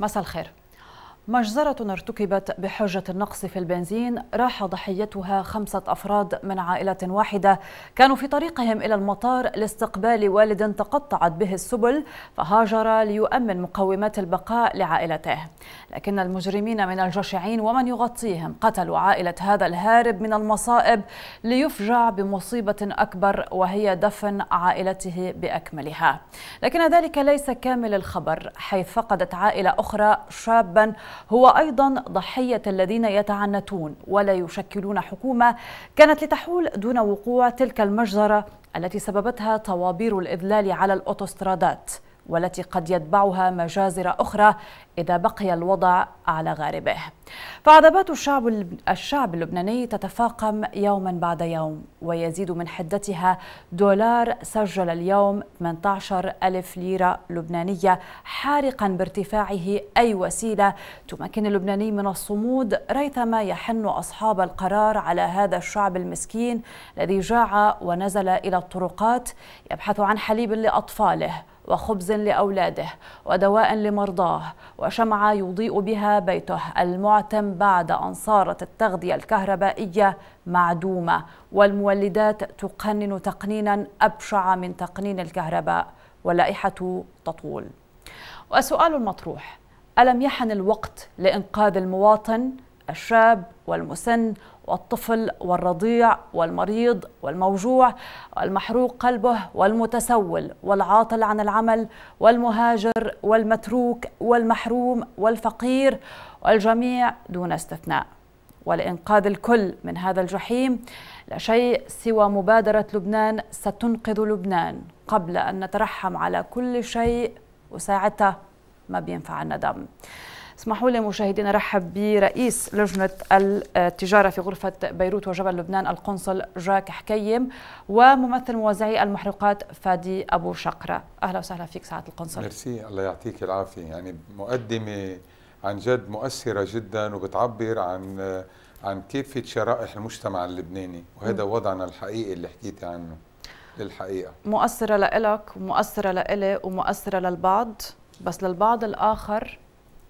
مساء الخير مجزرة ارتكبت بحجة النقص في البنزين راح ضحيتها خمسة أفراد من عائلة واحدة كانوا في طريقهم إلى المطار لاستقبال والد تقطعت به السبل فهاجر ليؤمن مقومات البقاء لعائلته لكن المجرمين من الجشعين ومن يغطيهم قتلوا عائلة هذا الهارب من المصائب ليفجع بمصيبة أكبر وهي دفن عائلته بأكملها لكن ذلك ليس كامل الخبر حيث فقدت عائلة أخرى شابا هو أيضا ضحية الذين يتعنتون ولا يشكلون حكومة كانت لتحول دون وقوع تلك المجزرة التي سببتها طوابير الإذلال على الأوتوسترادات والتي قد يتبعها مجازر أخرى إذا بقي الوضع على غاربه فعذابات الشعب, الشعب اللبناني تتفاقم يوما بعد يوم ويزيد من حدتها دولار سجل اليوم 18 ألف ليرة لبنانية حارقا بارتفاعه أي وسيلة تمكن اللبناني من الصمود ريثما يحن أصحاب القرار على هذا الشعب المسكين الذي جاع ونزل إلى الطرقات يبحث عن حليب لأطفاله وخبز لأولاده ودواء لمرضاه وشمعة يضيء بها بيته المعتم بعد أن صارت التغذية الكهربائية معدومة والمولدات تقنن تقنينا أبشع من تقنين الكهرباء واللائحة تطول والسؤال المطروح ألم يحن الوقت لإنقاذ المواطن الشاب والمسن والطفل والرضيع والمريض والموجوع والمحروق قلبه والمتسول والعاطل عن العمل والمهاجر والمتروك والمحروم والفقير والجميع دون استثناء ولإنقاذ الكل من هذا الجحيم لا شيء سوى مبادرة لبنان ستنقذ لبنان قبل أن نترحم على كل شيء وساعتها ما بينفع الندم اسمحوا لي مشاهدينا رحب برئيس لجنة التجارة في غرفة بيروت وجبل لبنان القنصل جاك حكيم وممثل موزعي المحروقات فادي أبو شقرة أهلا وسهلا فيك سعادة القنصل ميرسي الله يعطيك العافية يعني مقدمة عن جد مؤثرة جدا وبتعبر عن عن كيف شرائح المجتمع اللبناني وهذا وضعنا الحقيقي اللي حكيتي عنه للحقيقة مؤثرة لإلك ومؤثرة لإلي ومؤثرة للبعض بس للبعض الآخر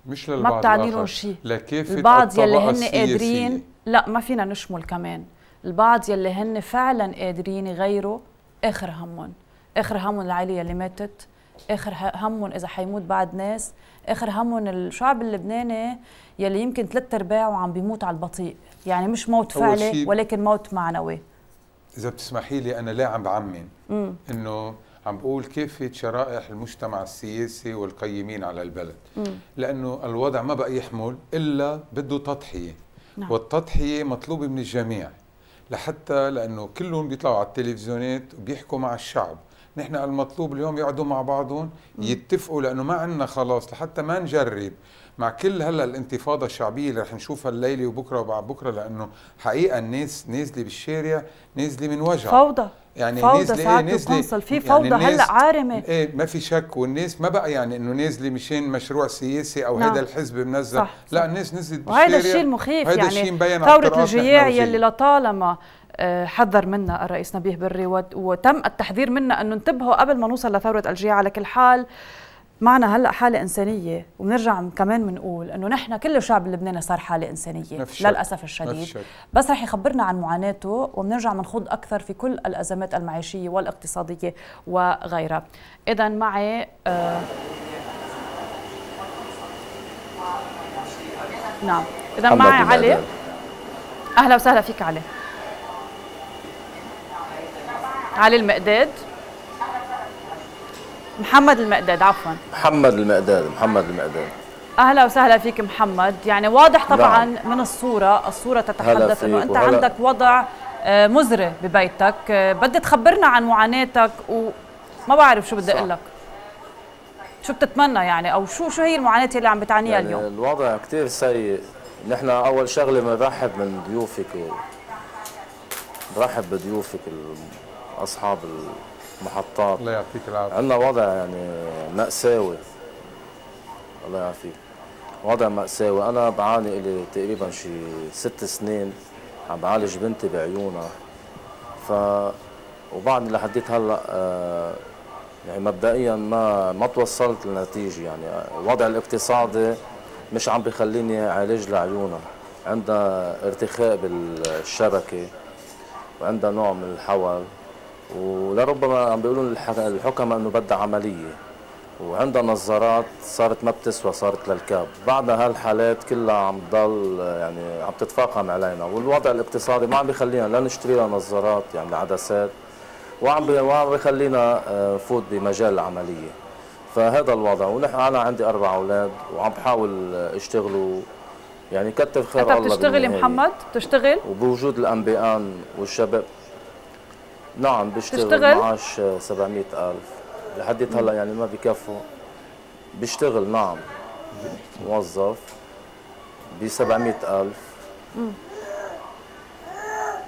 مش للبعض ما بتعني لهم شيء لكافه البعض يلي هن قادرين لا ما فينا نشمل كمان البعض يلي هن فعلا قادرين يغيروا اخر همهم اخر همهم العائله اللي ماتت اخر همهم اذا حيموت بعد ناس اخر همهم الشعب اللبناني يلي يمكن ثلاث ارباعه عم بيموت على البطيء يعني مش موت فعلي ولكن موت معنوي اذا بتسمحي لي انا لا عم بعمم انه عم بقول كيف شرائح المجتمع السياسي والقيمين على البلد م. لأنه الوضع ما بقى يحمل إلا بده تضحية نعم. والتضحية مطلوبة من الجميع لحتى لأنه كلهم بيطلعوا على التلفزيونات وبيحكوا مع الشعب نحن المطلوب اليوم يقعدوا مع بعضهم يتفقوا لانه ما عندنا خلاص لحتى ما نجرب مع كل هلا الانتفاضه الشعبيه اللي رح نشوفها الليله وبكره وبعد بكره لانه حقيقه الناس نازله بالشارع نازله من وجع فوضى يعني فوضى نزل ايه نزل في يعني فوضى يعني هلا عارمه ايه ما في شك والناس ما بقى يعني انه نزل مشان مشروع سياسي او نعم. هذا الحزب منزل صح لا الناس نزلت وهذا الشيء المخيف يعني الشيء مبين ثوره الجياع يلي لطالما آه، حذر منا الرئيس نبيه بري وتم التحذير منا انه انتبهوا قبل ما نوصل لثوره الجياع على كل حال معنا هلا حاله انسانيه وبنرجع كمان بنقول انه نحن كل الشعب اللبناني صار حاله انسانيه للاسف الشديد بس رح يخبرنا عن معاناته وبنرجع بنخوض اكثر في كل الازمات المعيشيه والاقتصاديه وغيرها اذا معي آه نعم اذا معي علي اهلا وسهلا فيك علي علي المقداد محمد المقداد عفوا محمد المقداد محمد المقداد اهلا وسهلا فيك محمد يعني واضح نعم. طبعا نعم. من الصوره الصوره تتحدث انه انت وهلا. عندك وضع آه، مزري ببيتك آه، بدي تخبرنا عن معاناتك وما بعرف شو بدي اقول لك شو بتتمنى يعني او شو شو هي المعاناه اللي عم بتعانيها يعني اليوم الوضع كثير سيء نحن اول شغله بنرحب من ضيوفك و... برحب بضيوفك اصحاب ال... محطات الله يعطيك العافيه عندنا وضع يعني ماساوي الله يعافيك وضع مأساوي أنا بعاني لي تقريبا شي ست سنين عم بعالج بنتي بعيونها ف وبعدني لحديت هلا آه، يعني مبدئيا ما ما توصلت لنتيجة يعني الوضع الاقتصادي مش عم بخليني اعالج لعيونها عندها ارتخاء بالشبكة وعندها نوع من الحول ولربما عم بيقولوا الحكماء انه بدها عمليه وعندها نظارات صارت ما بتسوى صارت للكاب بعدها هالحالات كلها عم تضل يعني عم تتفاقم علينا والوضع الاقتصادي ما عم بيخلينا لا نشتري لها نظارات يعني عدسات وعم وعم بخلينا آه، نفوت بمجال العمليه فهذا الوضع ونحن انا عندي اربع اولاد وعم بحاول آه، اشتغلوا يعني كتر خير الله انت بتشتغل محمد بتشتغل وبوجود ان والشباب نعم بشتغل, بشتغل؟ معاش 700000 لحد هلا يعني ما بكفوا بشتغل نعم موظف ب 700000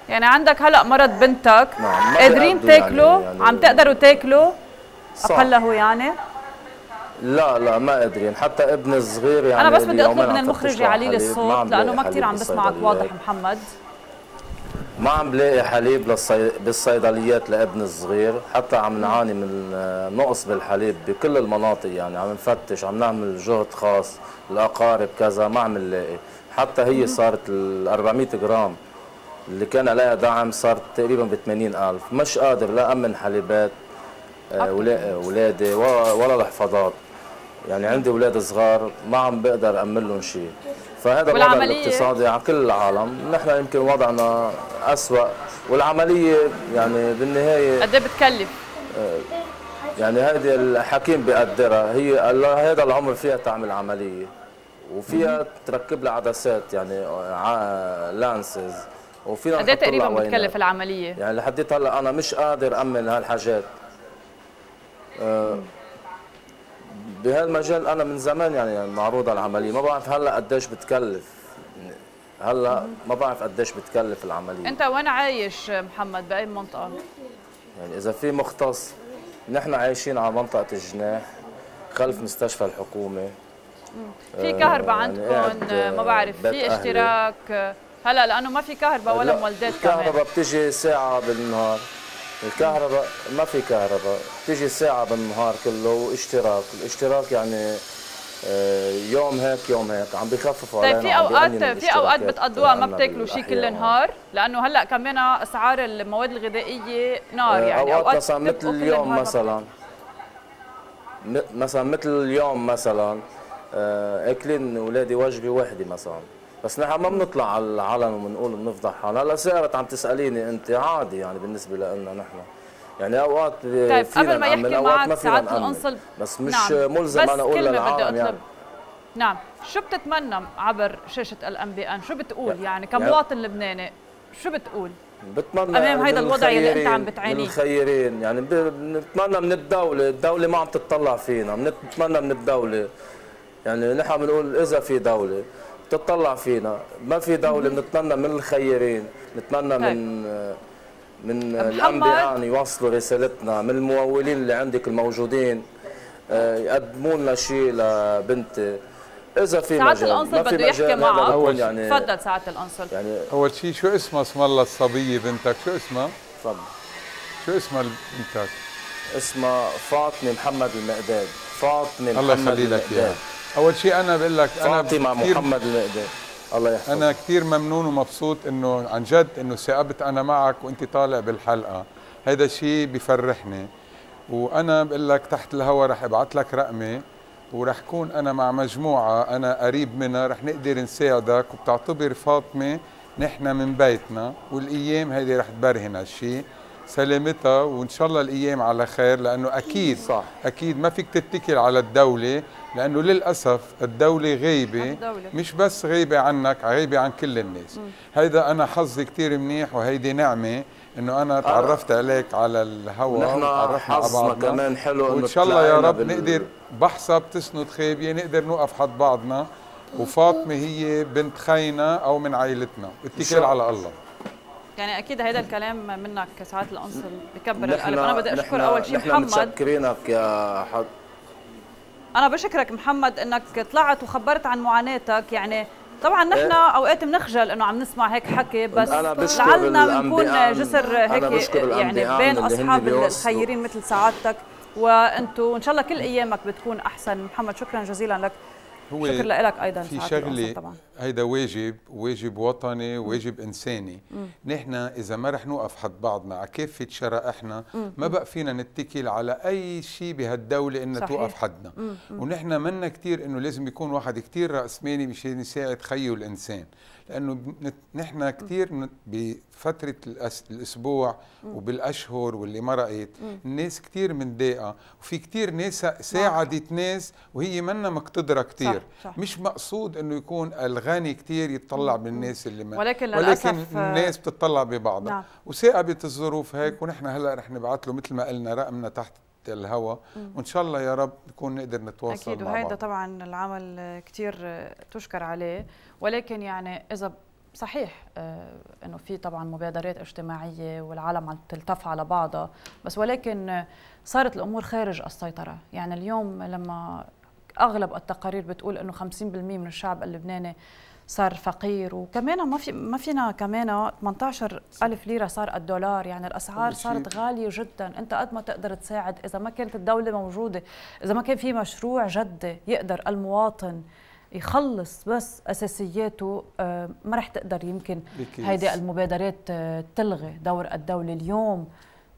يعني عندك هلا مرض بنتك نعم قادرين يعني تاكلوا يعني يعني عم تقدروا تاكلوا اقله يعني لا لا ما قادرين حتى ابني الصغير يعني انا بس بدي اطلب من المخرج يعلي لي الصوت نعم، لانه ما كثير عم بسمعك واضح محمد ما عم بلاقي حليب للصي... بالصيدليات لابن الصغير حتى عم نعاني من آه، نقص بالحليب بكل المناطق يعني عم نفتش عم نعمل جهد خاص الاقارب كذا ما عم نلاقي حتى هي صارت ال 400 جرام اللي كان عليها دعم صارت تقريبا ب 80000 مش قادر لا امن حليبات آه، اولادي ولا الحفاضات يعني عندي اولاد صغار ما عم بقدر امن لهم شيء فهذا الوضع الاقتصادي على كل العالم نحن يمكن وضعنا أسوأ والعملية يعني بالنهاية قد إيه بتكلف آه، يعني هذه الحكيم بيقدرها هي هذا العمر فيها تعمل عملية وفيها تركب لها عدسات يعني لانسز آه، وفينا قد إيه تقريبا بتكلف العمليه؟ يعني لحديت هلا انا مش قادر امن هالحاجات أه بهالمجال انا من زمان يعني معروض على العمليه ما بعرف هلا قديش بتكلف هلا ما بعرف قديش بتكلف العمليه انت وين عايش محمد باي منطقه يعني اذا في مختص نحن عايشين على منطقه الجناح خلف مستشفى الحكومه في كهرباء آه، يعني عندكم يعني ما آه، بعرف في اشتراك هلا لانه ما في كهرباء ولا مولدات كهرباء بتجي ساعه بالنهار الكهرباء ما في كهرباء تيجي ساعة بالنهار كله واشتراك الاشتراك يعني آه، يوم هيك يوم هيك عم بخففوا طيب في اوقات في اوقات بتقضوها ما بتاكلوا شيء كل النهار لانه هلا كمان اسعار المواد الغذائيه نار آه، يعني اوقات, أوقات مثل مثلا مثل اليوم مثلا آه، مثلا مثل اليوم مثلا اكلين اولادي وجبه واحده مثلا بس نحن ما بنطلع على العلن وبنقول بنفضح حالنا هلا سارت عم تساليني انت عادي يعني بالنسبه لنا نحن يعني اوقات طيب قبل ما يحكي معك ما ساعات القنصل بس مش نعم. ملزم بس انا اقول للعالم يعني نعم شو بتتمنى عبر شاشه الام بي ان شو بتقول يعني كمواطن يعني لبناني شو بتقول بتمنى امام هيدا الوضع اللي انت عم بتعانيه من الخيرين يعني بنتمنى من الدوله الدوله ما عم تتطلع فينا بنتمنى من الدوله يعني نحن بنقول اذا في دوله تطلع فينا ما في دولة بنتمنى من الخيرين نتمنى من طيب. من الانبياء ان يوصلوا رسالتنا من الممولين اللي عندك الموجودين آه، يقدموا لنا شيء لبنتي اذا في سعاده الأنصر بده يحكي معك يعني تفضل سعاده يعني اول شيء شو اسمها اسم الله الصبيه بنتك شو اسمها؟ تفضل شو اسمها بنتك؟ اسمها فاطمه محمد المقداد فاطمه الله محمد الله يخلي لك اياها اول شيء انا بقول لك انا فاطمه محمد المقداد الله يحفظك انا كثير ممنون ومبسوط انه عن جد انه ثاقبت انا معك وانت طالع بالحلقه هذا الشيء بفرحني وانا بقول لك تحت الهوا رح ابعث لك رقمي ورح كون انا مع مجموعه انا قريب منها رح نقدر نساعدك وبتعتبر فاطمه نحن من بيتنا والايام هذه رح تبرهن هالشيء سلامتها وان شاء الله الايام على خير لانه اكيد صح اكيد ما فيك تتكل على الدوله لانه للاسف الدوله غايبه مش بس غايبه عنك غايبه عن كل الناس هيدا انا حظي كثير منيح وهيدي نعمه انه انا تعرفت عليك على الهواء نحن حظنا كمان حلو وان شاء الله يا رب بال... نقدر بحثها بتسند خيبيه نقدر نوقف حد بعضنا وفاطمه هي بنت خينا او من عائلتنا اتكال على الله يعني اكيد هذا الكلام منك ساعات الانصل بكبر القلب انا بدي اشكر اول شيء محمد متشكرينك يا حد انا بشكرك محمد انك طلعت وخبرت عن معاناتك يعني طبعا نحن إيه. اوقات بنخجل انه عم نسمع هيك حكي بس لعلنا بنكون جسر هيك يعني بين اصحاب الخيرين مثل سعادتك وانتم ان شاء الله كل ايامك بتكون احسن محمد شكرا جزيلا لك هو شكر لك ايضا في شغله هيدا واجب واجب وطني واجب انساني نحن اذا ما رح نوقف حد بعضنا على كافه شرائحنا ما بقى فينا نتكل على اي شيء بهالدوله انها توقف حدنا ونحن منا كثير انه لازم يكون واحد كثير راسمالي مشان يساعد خيه الانسان لانه نحن كثير بفتره الاسبوع وبالاشهر واللي إيه، مرقت الناس كثير متضايقه وفي كثير ناس ساعدت ناس وهي منا مقتدره كثير مش مقصود انه يكون الغني كثير يتطلع بالناس اللي ما ولكن, للأسف ولكن آه، الناس بتطلع ببعضها نعم. وثاقبت الظروف هيك ونحن هلا رح نبعث له مثل ما قلنا رقمنا تحت الهوا وان شاء الله يا رب نكون نقدر نتواصل أكيد وهيدا وهذا طبعا العمل كثير تشكر عليه ولكن يعني اذا صحيح آه، انه في طبعا مبادرات اجتماعيه والعالم عم تلتف على بعضها بس ولكن صارت الامور خارج السيطره يعني اليوم لما اغلب التقارير بتقول انه 50% من الشعب اللبناني صار فقير وكمان ما في ما فينا كمان 18 ألف ليرة صار الدولار يعني الأسعار صارت غالية جدا أنت قد ما تقدر تساعد إذا ما كانت الدولة موجودة إذا ما كان في مشروع جدي يقدر المواطن يخلص بس اساسياته آه، ما رح تقدر يمكن هيدي المبادرات آه، تلغي دور الدوله اليوم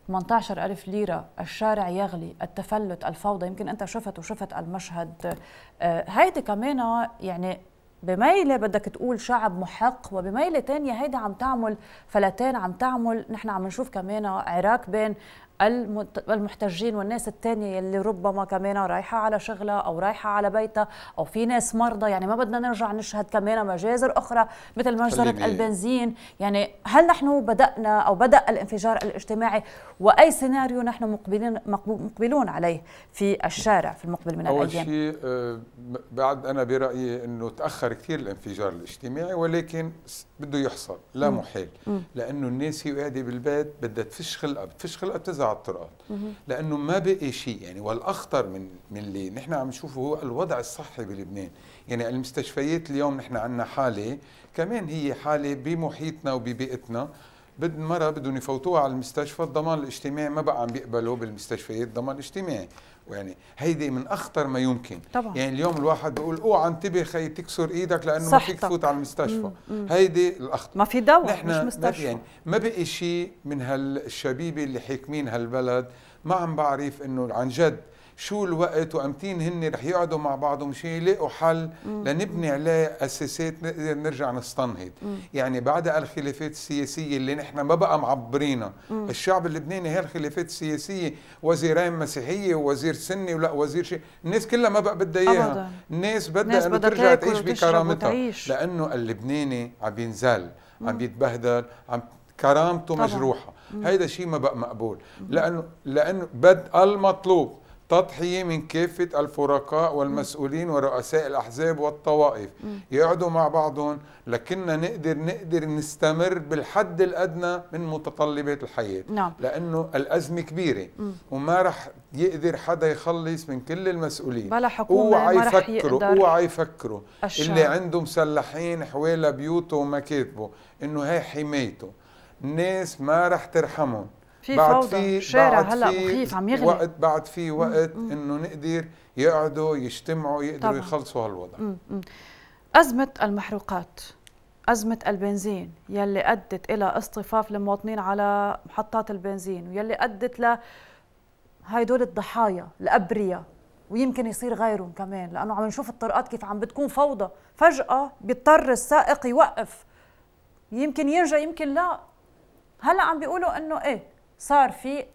18 ألف ليرة الشارع يغلي التفلت الفوضى يمكن أنت شفت وشفت المشهد آه، هيدي كمان يعني بميلة بدك تقول شعب محق وبميلة تانية هيدا عم تعمل فلتان عم تعمل نحن عم نشوف كمان عراك بين المحتجين والناس الثانيه اللي ربما كمان رايحة على شغلها أو رايحة على بيتها أو في ناس مرضى يعني ما بدنا نرجع نشهد كمان مجازر أخرى مثل مجزرة البنزين يعني هل نحن بدأنا أو بدأ الانفجار الاجتماعي وأي سيناريو نحن مقبلين مقبلون عليه في الشارع في المقبل من أول الأيام أول شيء آه، بعد أنا برأيي أنه تأخر كثير الانفجار الاجتماعي ولكن بده يحصل لا محال لأنه الناس هي قاعدة بالبيت بدها تفش خلقها بتفش خلقها على الطرقات لانه ما بقي شيء يعني والاخطر من من اللي نحن عم نشوفه هو الوضع الصحي بلبنان يعني المستشفيات اليوم نحن عندنا حاله كمان هي حاله بمحيطنا وببيئتنا بدن مرة بدهم يفوتوها على المستشفى الضمان الاجتماعي ما بقى عم بيقبلوا بالمستشفيات الضمان الاجتماعي ويعني هيدي من اخطر ما يمكن طبعا. يعني اليوم الواحد بيقول اوعى انتبه خي تكسر ايدك لانه ما فيك تفوت على المستشفى مم. هيدي الاخطر ما في دواء مش يعني مستشفى يعني ما بقي شيء من هالشبيبه اللي حاكمين هالبلد ما عم بعرف انه عن جد شو الوقت وامتين هن رح يقعدوا مع بعض شيء يلاقوا حل لنبني عليه اساسات نقدر نرجع نستنهض يعني بعد الخلافات السياسيه اللي نحن ما بقى معبرينا الشعب اللبناني هي الخلافات السياسيه وزيرين مسيحيه ووزير سني ولا وزير شيء الناس كلها ما بقى بدها اياها الناس بدها انه ترجع تعيش بكرامتها لانه اللبناني عم بينزل عم يتبهدل عم كرامته طبعا. مجروحه هيدا شيء ما بقى مقبول لانه لانه بد المطلوب تضحية من كافة الفرقاء والمسؤولين ورؤساء الأحزاب والطوائف يقعدوا مع بعضهم لكننا نقدر نقدر نستمر بالحد الأدنى من متطلبات الحياة نعم. لأنه الأزمة كبيرة وما رح يقدر حدا يخلص من كل المسؤولين بلا حكومة اوعى يفكروا اوعى يفكروا اللي عنده مسلحين حوالي بيوته ومكاتبه انه هي حمايته الناس ما رح ترحمهم في بعد فوضى في شارع بعد هلا مخيف عم يغلي وقت بعد في وقت انه نقدر يقعدوا يجتمعوا يقدروا طبعا. يخلصوا هالوضع مم. مم. ازمه المحروقات أزمة البنزين يلي أدت إلى اصطفاف المواطنين على محطات البنزين ويلي أدت ل هدول الضحايا الأبرياء ويمكن يصير غيرهم كمان لأنه عم نشوف الطرقات كيف عم بتكون فوضى فجأة بيضطر السائق يوقف يمكن يرجع يمكن لا هلا عم بيقولوا انه ايه صار في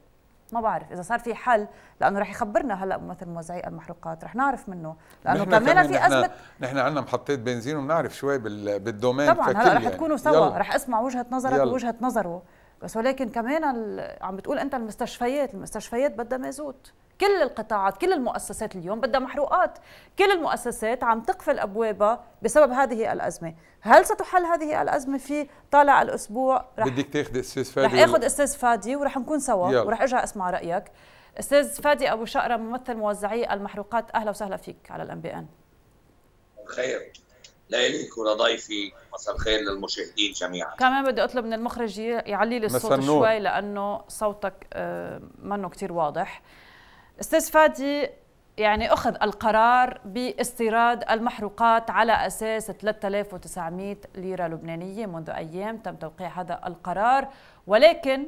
ما بعرف اذا صار في حل لانه رح يخبرنا هلا ممثل موزعي المحروقات رح نعرف منه لانه كمان في ازمه نحن عندنا محطات بنزين وبنعرف شوي بالدومين طبعا هلا رح يعني. تكونوا سوا يلا. رح اسمع وجهه نظرك يلا. ووجهه نظره بس ولكن كمان عم بتقول انت المستشفيات المستشفيات بدها مازوت كل القطاعات كل المؤسسات اليوم بدها محروقات كل المؤسسات عم تقفل أبوابها بسبب هذه الأزمة هل ستحل هذه الأزمة في طالع الأسبوع رح بدك تاخذي أستاذ فادي رح أخذ أستاذ فادي ورح نكون سوا يلا. ورح أرجع أسمع رأيك أستاذ فادي أبو شقرة ممثل موزعي المحروقات أهلا وسهلا فيك على الأم بي أن خير لإليك ولضيفي مساء الخير للمشاهدين جميعا كمان بدي اطلب من المخرج يعلي لي الصوت شوي لانه صوتك آه، منه كثير واضح استاذ فادي يعني اخذ القرار باستيراد المحروقات على اساس 3900 ليره لبنانيه منذ ايام تم توقيع هذا القرار ولكن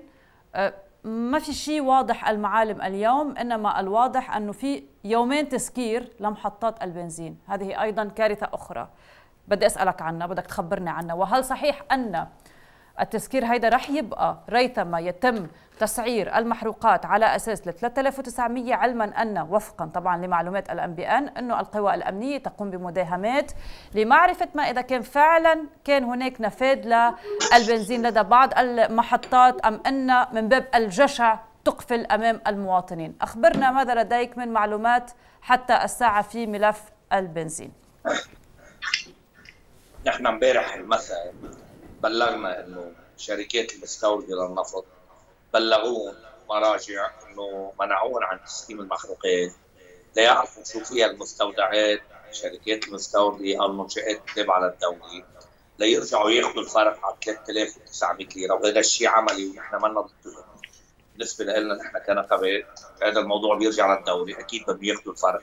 آه، ما في شيء واضح المعالم اليوم انما الواضح انه في يومين تسكير لمحطات البنزين هذه ايضا كارثه اخرى بدي اسالك عنها بدك تخبرني عنها وهل صحيح ان التسكير هيدا رح يبقى ريثما يتم تسعير المحروقات على اساس ل 3900 علما ان وفقا طبعا لمعلومات الام بي ان انه القوى الامنيه تقوم بمداهمات لمعرفه ما اذا كان فعلا كان هناك نفاذ للبنزين لدى بعض المحطات ام ان من باب الجشع تقفل امام المواطنين، اخبرنا ماذا لديك من معلومات حتى الساعه في ملف البنزين. نحن امبارح المساء بلغنا انه شركات المستورده للنفط بلغون مراجع انه منعون عن تسليم المخلوقات ليعرفوا شو فيها المستودعات شركات المستورده او المنشات التابعه للدوله ليرجعوا ياخذوا الفرق على 3900 ليره وهذا الشيء عملي ونحن ما ضده بالنسبه لنا نحن كنقابات هذا الموضوع بيرجع للدوله اكيد بدهم ياخذوا الفرق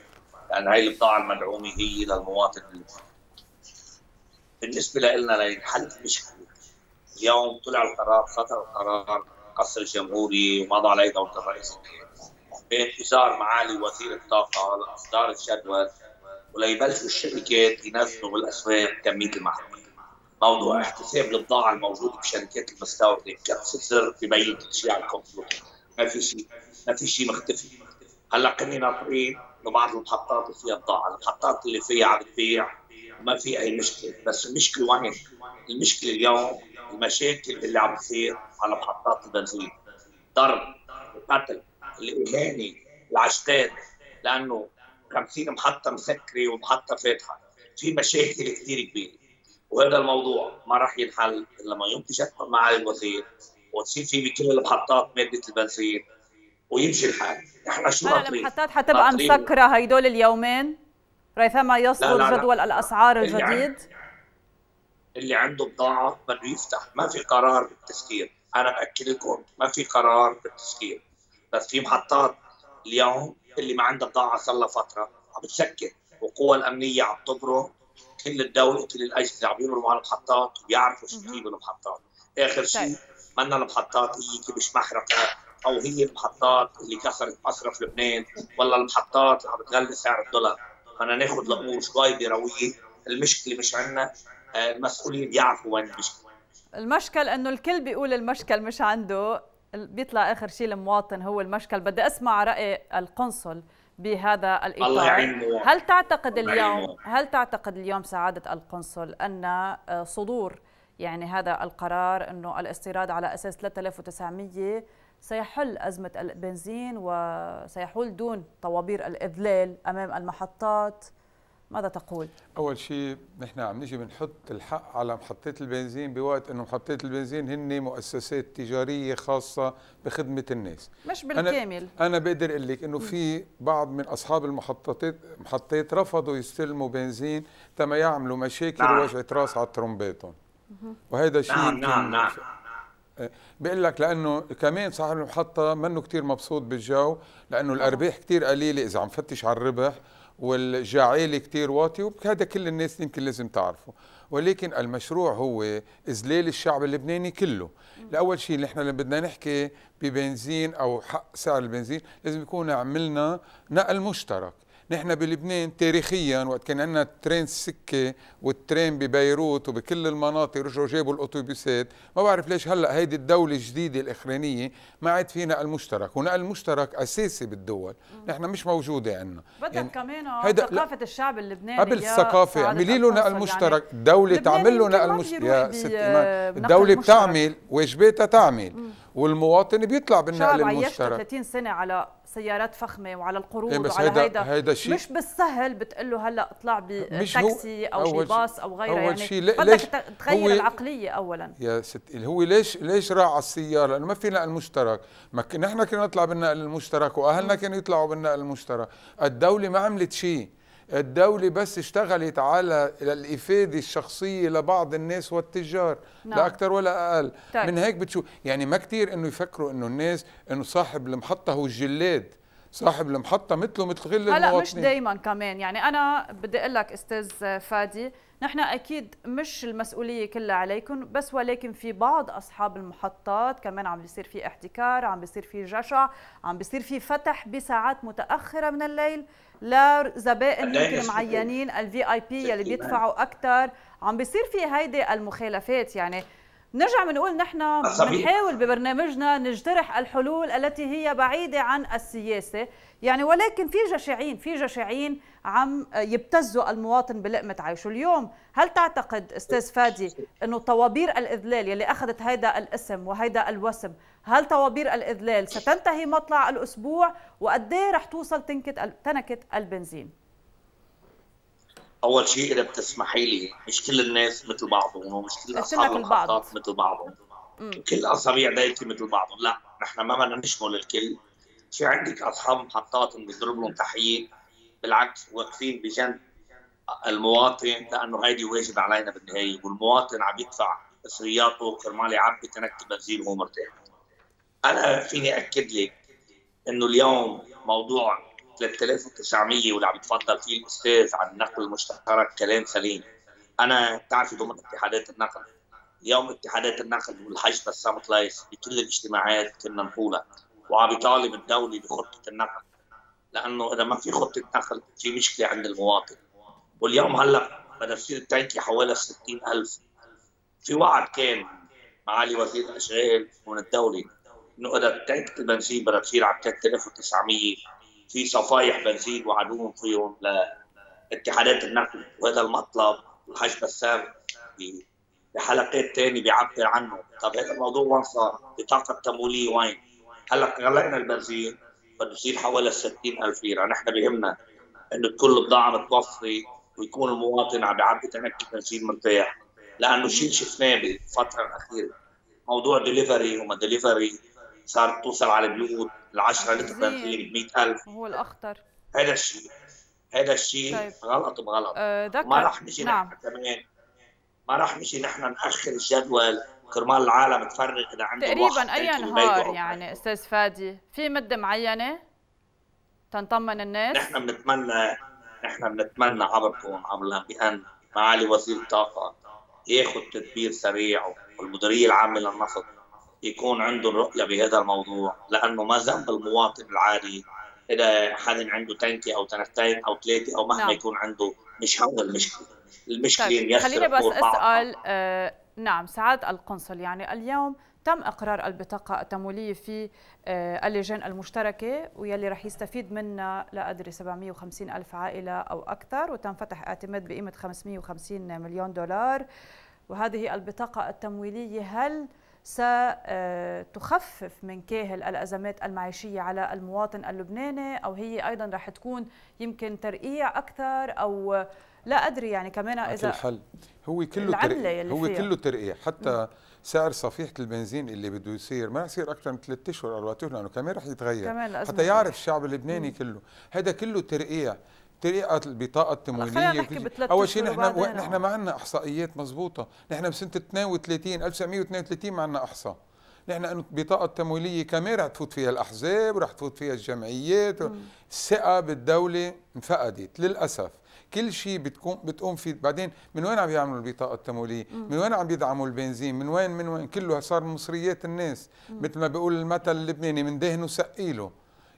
لان هاي البضاعه المدعومه هي للمواطن بالنسبه لنا لينحل المشكله اليوم طلع القرار خطر القرار قصر الجمهوري ومضى عليه دوله الرئيس بانحسار معالي وزير الطاقه لاصدار الجدول وليبلشوا الشركات ينزلوا بالاسواق كميه المحروقات موضوع احتساب البضاعه الموجوده بشركات المستورده بكف صفر ببين كل شيء على الكمبيوتر ما في شيء ما في شيء مختفي هلا كنا ناطرين لبعض المحطات اللي فيها بضاعه المحطات اللي فيها عم تبيع ما في اي مشكله بس المشكله وين المشكله اليوم المشاكل اللي عم بتصير على محطات البنزين ضرب قتل الاهانه العشتات لانه 50 محطه مسكره ومحطه فاتحه في مشاكل كثير كبيره وهذا الموضوع ما راح ينحل الا ما ينتج معالي الوزير وتصير في بكل المحطات ماده البنزين ويمشي الحال نحن شو المحطات حتبقى مسكره هيدول اليومين ريثما يصدر جدول الاسعار الجديد اللي عنده بضاعه بده يفتح ما في قرار بالتسكير انا باكد لكم ما في قرار بالتسكير بس في محطات اليوم اللي ما عندها بضاعه صار لها فتره عم بتسكر والقوى الامنيه عم تبرم كل الدوله كل الاجهزه عم يمروا على المحطات وبيعرفوا شو في بالمحطات اخر شيء طيب. منا المحطات هي كبش محرقه او هي المحطات اللي كسرت مصرف لبنان ولا المحطات اللي عم بتغلي سعر الدولار بدنا ناخذ الامور شوي برويه المشكله مش عندنا المسؤولين يعرفوا وين المشكله المشكل انه الكل بيقول المشكل مش عنده بيطلع اخر شيء المواطن هو المشكل بدي اسمع راي القنصل بهذا الاطار الله يعينه. هل تعتقد الله اليوم هل تعتقد اليوم سعاده القنصل ان آه، صدور يعني هذا القرار انه الاستيراد على اساس 3900 سيحل ازمه البنزين وسيحول دون طوابير الاذلال امام المحطات ماذا تقول؟ أول شيء نحن عم نجي بنحط الحق على محطات البنزين بوقت أنه محطات البنزين هن مؤسسات تجارية خاصة بخدمة الناس مش بالكامل أنا, أنا بقدر أقول لك أنه في بعض من أصحاب المحطات محطات رفضوا يستلموا بنزين تما يعملوا مشاكل ووجعة نعم. راس على ترمباتهم وهذا نعم، شيء نعم نعم نعم بقول لك لانه كمان صاحب المحطه منه كثير مبسوط بالجو لانه آه. الارباح كثير قليله اذا عم فتش على الربح والجعيل كتير واطي وهذا كل الناس يمكن لازم تعرفه ولكن المشروع هو إذلال الشعب اللبناني كله لأول شيء نحن لما بدنا نحكي ببنزين أو حق سعر البنزين لازم يكون عملنا نقل مشترك نحن بلبنان تاريخيا وقت كان عندنا ترين سكه والترين ببيروت وبكل المناطق رجعوا جابوا الاوتوبيسات ما بعرف ليش هلا هيدي الدوله الجديده الاخرانيه ما عاد في نقل مشترك ونقل مشترك اساسي بالدول نحن مش موجوده عندنا بدك يعني كمان آه، هيدا ثقافه الشعب اللبناني قبل الثقافه اعملي له نقل مشترك يعني الدوله تعمل له نقل مشترك يا ست ايمان الدوله بتعمل واجباتها تعمل والمواطن بيطلع بالنقل المشترك 30 سنه على سيارات فخمه وعلى القروض إيه بس وعلى هيدا, هيدا, هيدا شيء مش بالسهل بتقول له هلا اطلع بتاكسي او باص او غيره أول يعني شي بدك تغير العقليه اولا يا ست هو ليش ليش راح على السياره لانه ما في نقل مشترك ما نحن كنا نطلع بالنقل المشترك واهلنا كانوا يطلعوا بالنقل المشترك الدوله ما عملت شيء الدولة بس اشتغلت على الإفادة الشخصية لبعض الناس والتجار نعم. لا أكثر ولا أقل طيب. من هيك بتشوف يعني ما كتير أنه يفكروا أنه الناس أنه صاحب المحطة هو الجلاد صاحب المحطة مثله مثل غل المواطنين هلا مش دايما كمان يعني أنا بدي أقول لك أستاذ فادي نحن أكيد مش المسؤولية كلها عليكم بس ولكن في بعض أصحاب المحطات كمان عم بيصير في احتكار عم بيصير في جشع عم بيصير في فتح بساعات متأخرة من الليل لزبائن يمكن معينين الفي اي بي يلي بيدفعوا اكثر عم بيصير في هيدي المخالفات يعني نرجع بنقول نحن آه، بنحاول ببرنامجنا نجترح الحلول التي هي بعيده عن السياسه يعني ولكن في جشعين في جشعين عم يبتزوا المواطن بلقمة عيشه اليوم هل تعتقد أستاذ فادي أنه طوابير الإذلال يلي أخذت هيدا الاسم وهيدا الوسم هل طوابير الإذلال ستنتهي مطلع الأسبوع ايه رح توصل تنكة تنكت البنزين اول شيء اذا بتسمحي لي مش كل الناس مثل بعضهم ومش كل اصحاب المحطات مثل بعضهم كل اصابيع دايتي مثل بعضهم لا نحن ما بدنا نشمل الكل في عندك اصحاب محطات بنضرب لهم تحيه بالعكس واقفين بجنب المواطن لانه هيدي واجب علينا بالنهايه والمواطن عم يدفع مصرياته كرمال يعبي تنكي بنزين وهو مرتاح. انا فيني اكد لك انه اليوم موضوع 3900 واللي عم يتفضل فيه الاستاذ عن النقل المشترك كلام سليم. انا بتعرفي ضمن اتحادات النقل يوم اتحادات النقل والحج بسام بكل الاجتماعات كنا نقولها وعم يطالب الدوله بخطه النقل لانه اذا ما في خطه نقل في مشكله عند المواطن واليوم هلا بنفسير التانكي حوالي 60000 في وعد كان معالي وزير الاشغال من الدوله انه اذا تانك البنزين بدها تصير على 3900 في صفايح بنزين وعدوهم فيهم لاتحادات النقل وهذا المطلب الحاج بسام بحلقات ثانيه بيعبر عنه، طب هذا الموضوع وين صار؟ بطاقه تمويليه وين؟ هلا غلقنا البنزين بده يصير حوالي 60000 ليره، نحن بهمنا انه تكون البضاعه متوفره ويكون المواطن عم بيعبي تنكي تنزيل مرتاح، لانه شيء شفناه بالفتره الاخيره موضوع دليفري وما دليفري صارت توصل على البيوت ال 10 لتر بنزين ب 100000 هو الاخطر هذا الشيء هذا الشيء طيب. غلط بغلط آه ما رح نجي نعم. نحن كمان ما رح نجي نحن ناخر الجدول كرمال العالم تفرق اذا عنده تقريبا اي نهار يعني استاذ فادي في مده معينه تنطمن الناس نحن بنتمنى نحن بنتمنى عبركم عبر عم بان معالي وزير الطاقه ياخذ تدبير سريع والمديريه العامه للنفط يكون عندهم رؤيه بهذا الموضوع لانه ما ذنب المواطن العادي اذا حد عنده تانكي او تنكتين او ثلاثه او مهما نعم. يكون عنده مش هون المشكله المشكله طيب. خليني بس اسال آه، نعم سعاد القنصل يعني اليوم تم اقرار البطاقه التمويليه في آه، اللجان المشتركه ويلي رح يستفيد منها أدري 750 الف عائله او اكثر وتم فتح اعتماد بقيمه 550 مليون دولار وهذه البطاقه التمويليه هل ستخفف آه، من كاهل الأزمات المعيشية على المواطن اللبناني أو هي أيضا رح تكون يمكن ترقيع أكثر أو لا ادري يعني كمان اذا الحل هو كله ترقيع هو فيها. كله ترقيع حتى سعر صفيحه البنزين اللي بده يصير ما يصير اكثر من ثلاث اشهر اربع اشهر لانه كمان رح يتغير كمان حتى يعرف الشعب اللبناني مم. كله هذا كله ترقيع طريقه البطاقه التمويلية اول شيء نحن نحن ما عندنا احصائيات مضبوطه نحن بسنه 32 1932 ما عندنا احصاء نحن انه البطاقه التمويليه كمان رح تفوت فيها الاحزاب ورح تفوت فيها الجمعيات الثقه بالدوله انفقدت للاسف كل شيء بتقوم بتقوم فيه بعدين من وين عم يعملوا البطاقه التمويليه من وين عم يدعموا البنزين من وين من وين كله صار مصريات الناس مثل ما بيقول المثل اللبناني من دهنه سقيله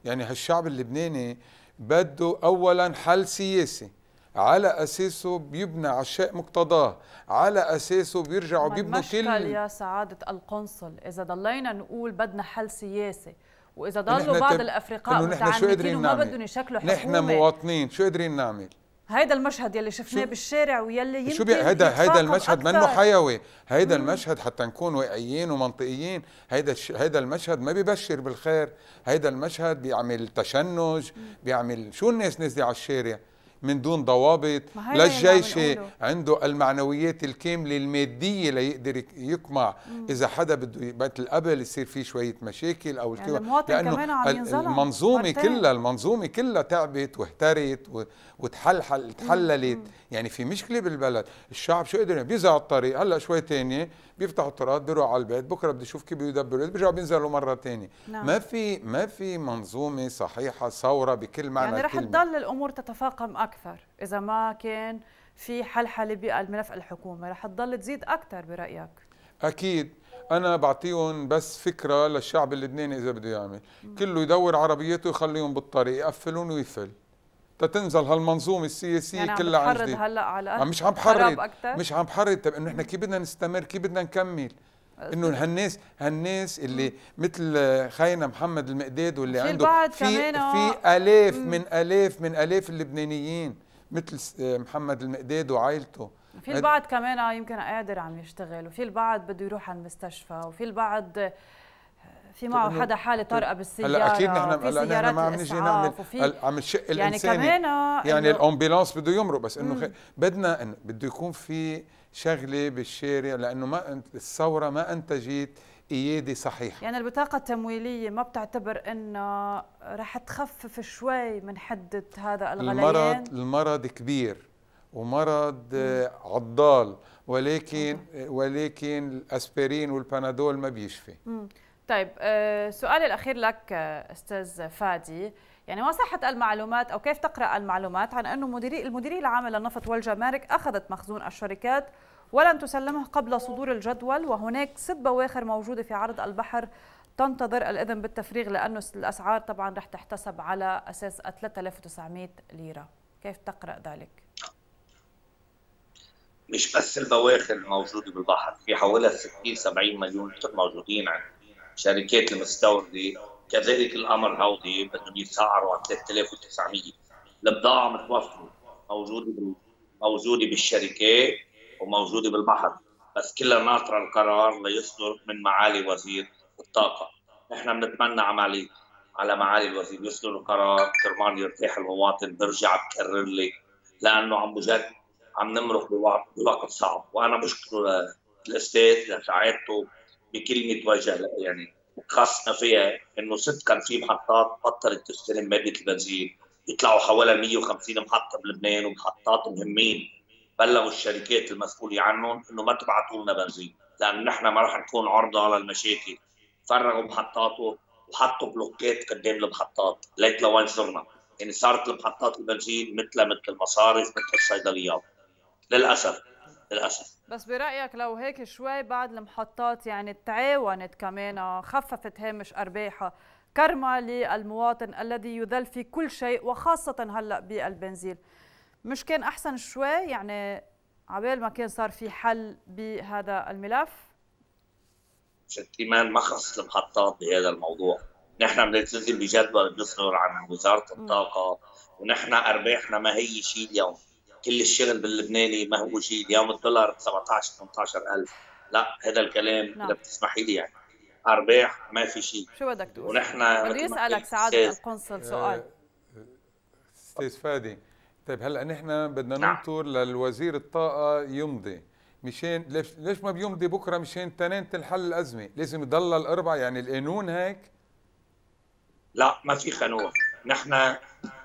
يعني هالشعب اللبناني بده اولا حل سياسي على اساسه بيبنى على الشيء مقتضاه على اساسه بيرجعوا بيبنوا كل يا سعاده القنصل اذا ضلينا نقول بدنا حل سياسي واذا ضلوا بعض الافرقاء متعنتين وما بدهم يشكلوا حكومه نحن مواطنين شو قادرين نعمل هيدا المشهد يلي شفناه بالشارع ويلي يمكن شو هيدا هيدا المشهد منه حيوي هيدا مم. المشهد حتى نكون واقعيين ومنطقيين هيدا ش... هيدا المشهد ما ببشر بالخير هيدا المشهد بيعمل تشنج مم. بيعمل شو الناس نازله على الشارع من دون ضوابط لا الجيش عنده المعنويات الكامله الماديه ليقدر يقمع مم. اذا حدا بده يبقى قبل يصير في شويه مشاكل او يعني المواطن لانه كمان عم المنظومه مرتين. كلها المنظومه كلها تعبت واهترت وتحلحل تحللت يعني في مشكله بالبلد الشعب شو قدر بيزع الطريق هلا شوي ثانيه بيفتحوا الطرقات بيروحوا على البيت بكره بدي اشوف كيف بيدبروا بيرجعوا بينزلوا مره ثانيه نعم. ما في ما في منظومه صحيحه ثوره بكل معنى يعني رح تضل الامور تتفاقم اكثر اكثر اذا ما كان في حلحله بالملف الحكومه رح تضل تزيد اكثر برايك اكيد انا بعطيهم بس فكره للشعب اللبناني اذا بده يعمل كله يدور عربيته يخليهم بالطريق يقفلون ويفل تتنزل هالمنظومه السياسيه يعني كلها عم بحرض هلا على مش عم بحرض مش عم بحرض طب انه احنا كيف بدنا نستمر كيف بدنا نكمل انه هالناس هالناس اللي مثل خينا محمد المقداد واللي عنده في آه. في الاف من الاف من الاف اللبنانيين مثل محمد المقداد وعائلته في البعض كمان آه، يمكن قادر عم يشتغل وفي البعض بده يروح على المستشفى وفي البعض آه، في معه حدا حاله طرقه بالسياره هلا اكيد نحن هلا نحن ما عم نجي نعمل عم نشق الانسان يعني كمان يعني الامبولانس بده يمرق بس انه بدنا انه بده يكون في شغله بالشارع لانه ما الثوره ما انتجت ايادي صحيحه يعني البطاقه التمويليه ما بتعتبر انه رح تخفف شوي من حده هذا الغليان المرض المرض كبير ومرض عضال ولكن ولكن الاسبرين والبنادول ما بيشفي طيب آه، سؤالي الاخير لك آه، استاذ فادي يعني ما صحة المعلومات أو كيف تقرأ المعلومات عن أنه مديري المديرية العامة للنفط والجمارك أخذت مخزون الشركات ولن تسلمه قبل صدور الجدول وهناك ست بواخر موجودة في عرض البحر تنتظر الإذن بالتفريغ لأنه الأسعار طبعا رح تحتسب على أساس 3900 ليرة كيف تقرأ ذلك؟ مش بس البواخر الموجودة بالبحر في حوالي 60 70 مليون موجودين عند شركات المستوردة كذلك الامر الهوضي بدهم يتسعروا على 3900 البضاعه متوفره موجوده موجوده بالشركه وموجوده بالبحر بس كلها ناطره القرار ليصدر من معالي وزير الطاقه نحن بنتمنى عملي على معالي الوزير يصدر القرار كرمال يرتاح المواطن برجع بكرر لي لانه عم بجد عم نمرق بوقت صعب وانا بشكر الاستاذ لسعادته بكلمه وجه يعني خاصنا فيها انه ست كان في محطات بطلت تستلم ماده البنزين يطلعوا حوالي 150 محطه بلبنان ومحطات مهمين بلغوا الشركات المسؤوله عنهم انه ما تبعتوا لنا بنزين لان نحن ما رح نكون عرضه على المشاكل فرغوا محطاته وحطوا بلوكات قدام المحطات ليت لوين صرنا يعني صارت المحطات البنزين مثل مثل المصارف مثل الصيدليات للاسف للاسف بس برايك لو هيك شوي بعد المحطات يعني تعاونت كمان آه، خففت هامش ارباحها كرمه للمواطن الذي يذل في كل شيء وخاصه هلا بالبنزين مش كان احسن شوي يعني عبال ما كان صار في حل بهذا الملف كمان ما خص المحطات بهذا الموضوع نحن بنلتزم بجدول بيصدر عن وزاره الطاقه ونحن ارباحنا ما هي شيء اليوم كل الشغل باللبناني ما هو شيء اليوم الدولار 17 18000 لا هذا الكلام لا. نعم. اذا بتسمحي لي يعني ارباح ما في شيء شو بدك تقول؟ ونحن بدي اسالك سعاده القنصل سؤال آه، آه، استاذ فادي طيب هلا نحن بدنا نعم. ننطر للوزير الطاقه يمضي مشان ليش ليش ما بيمضي بكره مشان تنين تنحل الازمه لازم يضل الاربع يعني القانون هيك لا ما في قانون نحن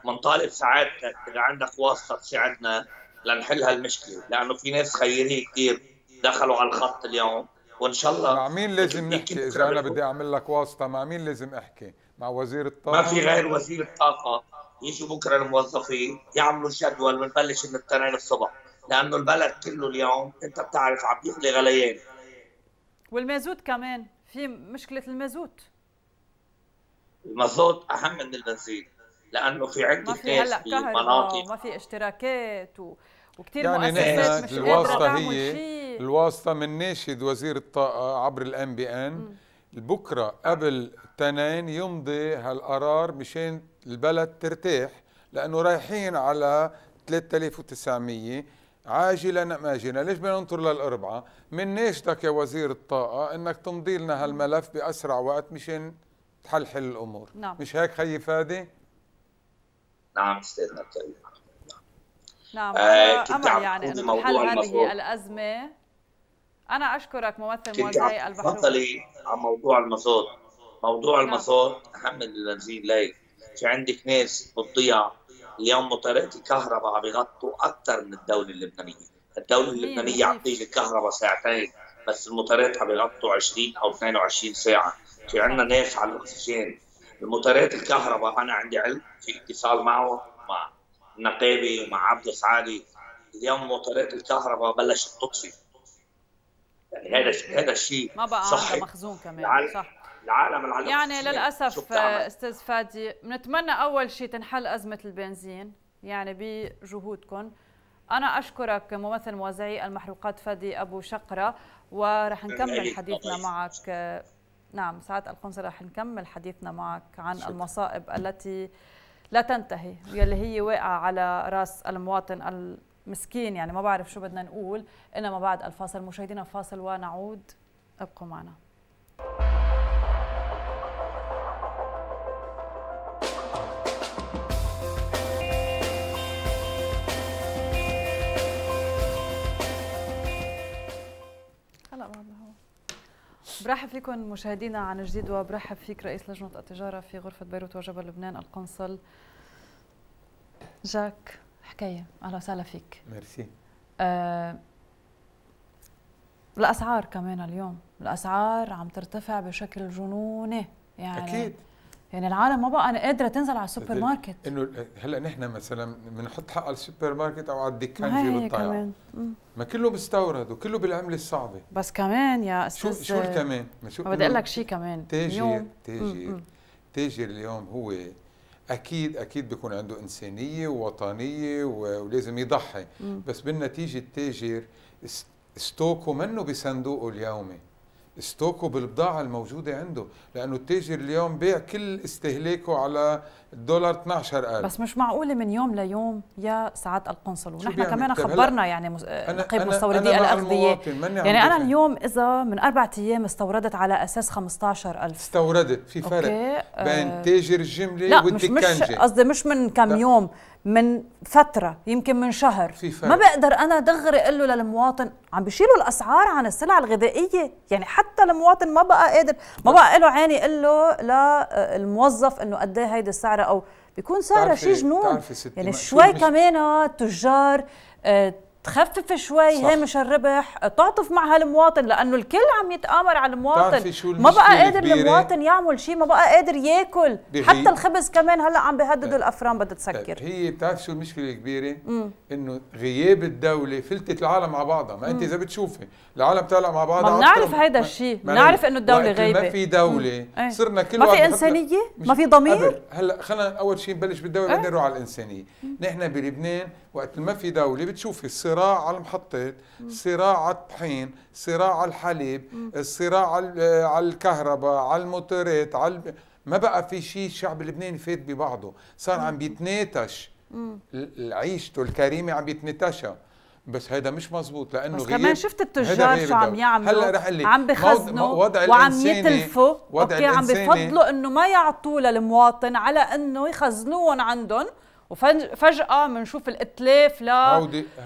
منطالب سعادتك اذا عندك واسطه تساعدنا لنحل هالمشكله لانه في ناس خيرين كثير دخلوا على الخط اليوم وان شاء الله مع مين لازم نحكي اذا انا بدي اعمل لك واسطه مع مين لازم احكي مع وزير الطاقه ما في غير وزير الطاقه يجي بكره الموظفين يعملوا جدول بنبلش من الاثنين الصبح لانه البلد كله اليوم انت بتعرف عم يغلي غليان والمازوت كمان في مشكله المازوت المازوت اهم من البنزين لانه في عده ناس في مناطق ما في اشتراكات و... وكثير يعني مؤسسات مش الواسطه هي شي. الواسطه من ناشد وزير الطاقه عبر الام بي ان بكره قبل تنين يمضي هالقرار مشان البلد ترتاح لانه رايحين على 3900 عاجلا ام اجلا، ليش بدنا ننطر للاربعه من ناشدك يا وزير الطاقه انك تمضي لنا هالملف باسرع وقت مشان تحلحل الامور نعم. مش هيك خيي فادي نعم استاذنا الكريم نعم آه كنت امل يعني انه حل هذه المفروض. الازمه انا اشكرك ممثل موزعي البحر تفضلي عن موضوع المصوت موضوع نعم. المصوت اهم من البنزين ليك في عندك ناس بتضيع اليوم مطارات الكهرباء عم يغطوا اكثر من الدوله اللبنانيه، الدوله اللبنانيه عم تيجي الكهرباء ساعتين بس المطارات عم يغطوا 20 او 22 ساعه، في عندنا ناس على الاكسجين الموتورات الكهرباء انا عندي علم في اتصال معه مع نقابي ومع عبد السعادي اليوم موتورات الكهرباء بلشت تطفي يعني هذا هذا الشيء ما بقى صحي مخزون كمان العالم صح العالم العالم يعني للاسف استاذ فادي بنتمنى اول شيء تنحل ازمه البنزين يعني بجهودكم أنا أشكرك ممثل موزعي المحروقات فادي أبو شقرة ورح نكمل حديثنا معك نعم سعد القنصر رح نكمل حديثنا معك عن شكرا. المصائب التي لا تنتهي واللي هي واقعة على رأس المواطن المسكين يعني ما بعرف شو بدنا نقول إنما بعد الفاصل مشاهدينا فاصل ونعود ابقوا معنا برحب فيكم مشاهدينا عن جديد وبرحب فيك رئيس لجنة التجارة في غرفة بيروت وجبل لبنان القنصل جاك حكاية أهلا وسهلا فيك ميرسي آه الأسعار كمان اليوم الأسعار عم ترتفع بشكل جنوني يعني أكيد يعني العالم ما بقى انا قادره تنزل على السوبر ماركت انه هلا نحن مثلا بنحط حق على السوبر ماركت او على الدكان جيب الطياره ما كله مستورد وكله بالعمله الصعبه بس كمان يا استاذ شو شو كمان ما شو بدي اقول لك شيء كمان تاجر تاجر تاجر اليوم هو اكيد اكيد بيكون عنده انسانيه ووطنيه ولازم يضحي مم. بس بالنتيجه التاجر ستوكه منه بصندوقه اليومي ستوكه بالبضاعة الموجودة عنده لأنه التاجر اليوم بيع كل استهلاكه على الدولار 12 ألف بس مش معقولة من يوم ليوم يا سعادة القنصل ونحن كمان طيب خبرنا يعني نقيب مستوردي الأغذية يعني أنا اليوم إذا من أربعة أيام استوردت على أساس 15000 استوردت في فرق أوكي. بين آه، تاجر الجملة والدكانجة لا مش قصدي مش من كم يوم من فترة يمكن من شهر في ما بقدر أنا دغري أقول له للمواطن عم بيشيلوا الأسعار عن السلع الغذائية يعني حتى المواطن ما بقى قادر ما بقى له عيني يقول له للموظف آه، أنه قد إيه هيدي أو بيكون سعرها شي جنون يعني شوي كمان التجار آه، آه، تخفف شوي صح. هامش الربح تعطف مع هالمواطن لانه الكل عم يتآمر على المواطن شو ما بقى قادر كبيرة. المواطن يعمل شيء ما بقى قادر ياكل بغي. حتى الخبز كمان هلا عم بيهددوا طيب. الافران بدها طيب، تسكر هي بتعرف شو المشكله الكبيره انه غياب الدوله فلتت العالم مع بعضها ما انت اذا بتشوفي العالم طالع مع بعضها ما بنعرف هيدا الشيء بنعرف انه الدوله غايبه ما في دوله مم. إيه. صرنا كل ما في انسانيه ما في ضمير هلا خلينا اول شيء نبلش بالدوله إيه. بعدين نروح على الانسانيه نحن بلبنان وقت ما في دوله بتشوفي صراع على المحطات صراع على الطحين صراع على الحليب صراع على آه، الكهرباء على الموتورات على ما بقى في شيء الشعب اللبناني فات ببعضه صار عم بيتناتش عيشته الكريمه عم بيتنتشها بس هيدا مش مزبوط لانه بس كمان شفت التجار شو عم يعملوا هلا رح لك عم بخزنوا وضع وعم يتلفوا وضع اوكي عم بفضلوا انه ما يعطوه للمواطن على انه يخزنوهم عندهم وفجأة بنشوف الاتلاف ل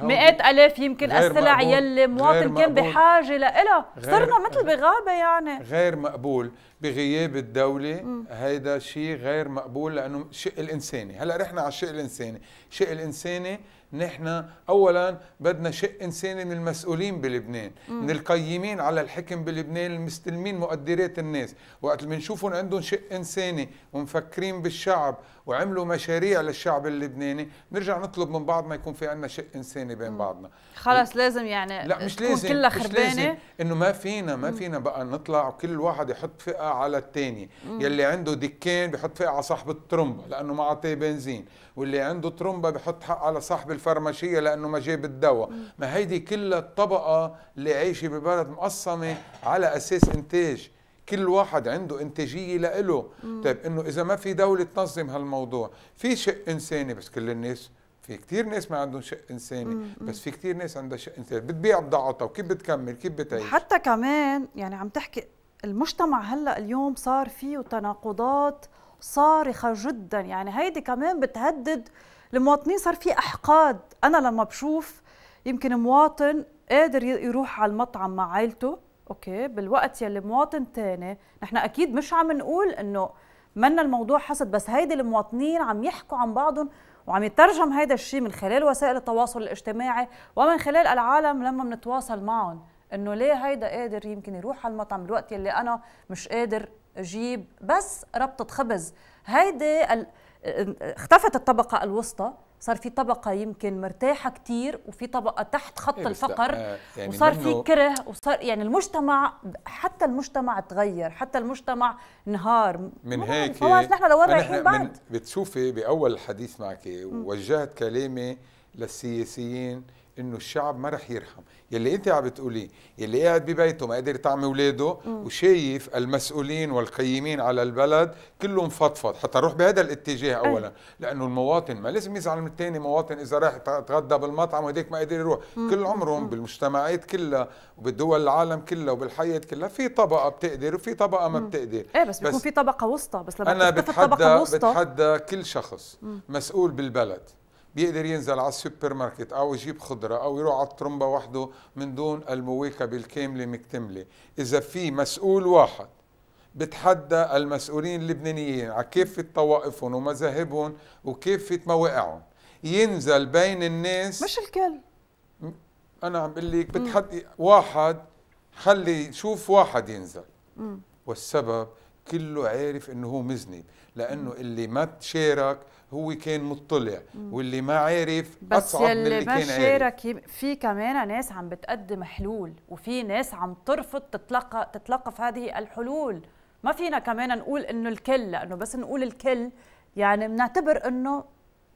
مئات ألاف يمكن السلع يلي مواطن كان بحاجة لها صرنا مثل بغابة يعني غير مقبول بغياب الدولة هيدا شيء غير مقبول لأنه الشق الإنساني هلأ رحنا على الشق الإنساني الشق الإنساني نحن اولا بدنا شق انساني من المسؤولين بلبنان من القيمين على الحكم بلبنان المستلمين مقدرات الناس وقت بنشوفهم عندهم شق انساني ومفكرين بالشعب وعملوا مشاريع للشعب اللبناني نرجع نطلب من بعضنا يكون في عندنا شق انساني بين بعضنا خلص لازم يعني لا مش لازم كلها خربانه انه ما فينا ما فينا بقى نطلع وكل واحد يحط فئه على الثاني يلي عنده دكان بحط فئه على صاحب الترمبه لانه ما اعطيه بنزين واللي عنده ترمبه بحط حق على صاحب الفرماشيه لانه ما جاب الدواء ما هيدي كلها الطبقه اللي عايشه ببلد مقسمه على اساس انتاج كل واحد عنده انتاجيه لإله طيب انه اذا ما في دوله تنظم هالموضوع في شق انساني بس كل الناس في كتير ناس ما عندهم شق انساني مم. بس في كتير ناس عندها شق انساني بتبيع بضاعتها وكيف بتكمل كيف بتعيش حتى كمان يعني عم تحكي المجتمع هلا اليوم صار فيه تناقضات صارخه جدا يعني هيدي كمان بتهدد المواطنين صار في احقاد انا لما بشوف يمكن مواطن قادر يروح على المطعم مع عائلته اوكي بالوقت يلي مواطن تاني نحن اكيد مش عم نقول انه منا الموضوع حصد بس هيدي المواطنين عم يحكوا عن بعضهم وعم يترجم هيدا الشيء من خلال وسائل التواصل الاجتماعي ومن خلال العالم لما بنتواصل معهم انه ليه هيدا قادر يمكن يروح على المطعم الوقت يلي انا مش قادر اجيب بس ربطه خبز هيدي ال... آه، آه، اختفت الطبقه الوسطى صار في طبقة يمكن مرتاحة كتير وفي طبقة تحت خط إيه، الفقر آه، يعني وصار في كره وصار يعني المجتمع حتى المجتمع تغير حتى المجتمع انهار من هيك نحن لوين رايحين بعد بتشوفي بأول حديث معك ووجهت كلامي للسياسيين انه الشعب ما رح يرحم يلي انت عم بتقوليه يلي قاعد ببيته ما قادر يطعم اولاده وشايف المسؤولين والقيمين على البلد كلهم مفضفض حتى نروح بهذا الاتجاه اولا أي. لانه المواطن ما لازم يزعل من الثاني مواطن اذا راح تغدى بالمطعم وهديك ما قادر يروح مم. كل عمرهم مم. بالمجتمعات كلها وبالدول العالم كلها وبالحياه كلها في طبقه بتقدر وفي طبقه ما بتقدر ايه بس, بس بيكون في طبقه وسطى بس لما انا بتحدى الطبقة بتحدى كل شخص مم. مسؤول بالبلد بيقدر ينزل على السوبر ماركت او يجيب خضره او يروح على الترمبه وحده من دون المواكبه الكامله مكتمله اذا في مسؤول واحد بتحدى المسؤولين اللبنانيين على كافه طوائفهم ومذاهبهم وكافه مواقعهم ينزل بين الناس مش الكل انا عم بقول لك بتحدي واحد خلي شوف واحد ينزل مم. والسبب كله عارف انه هو مذنب لانه اللي ما تشارك هو كان مطلع واللي ما عارف بس اصعب من اللي كان عارف في كمان ناس عم بتقدم حلول وفي ناس عم ترفض تتلقى تتلقف هذه الحلول ما فينا كمان نقول انه الكل لانه بس نقول الكل يعني بنعتبر انه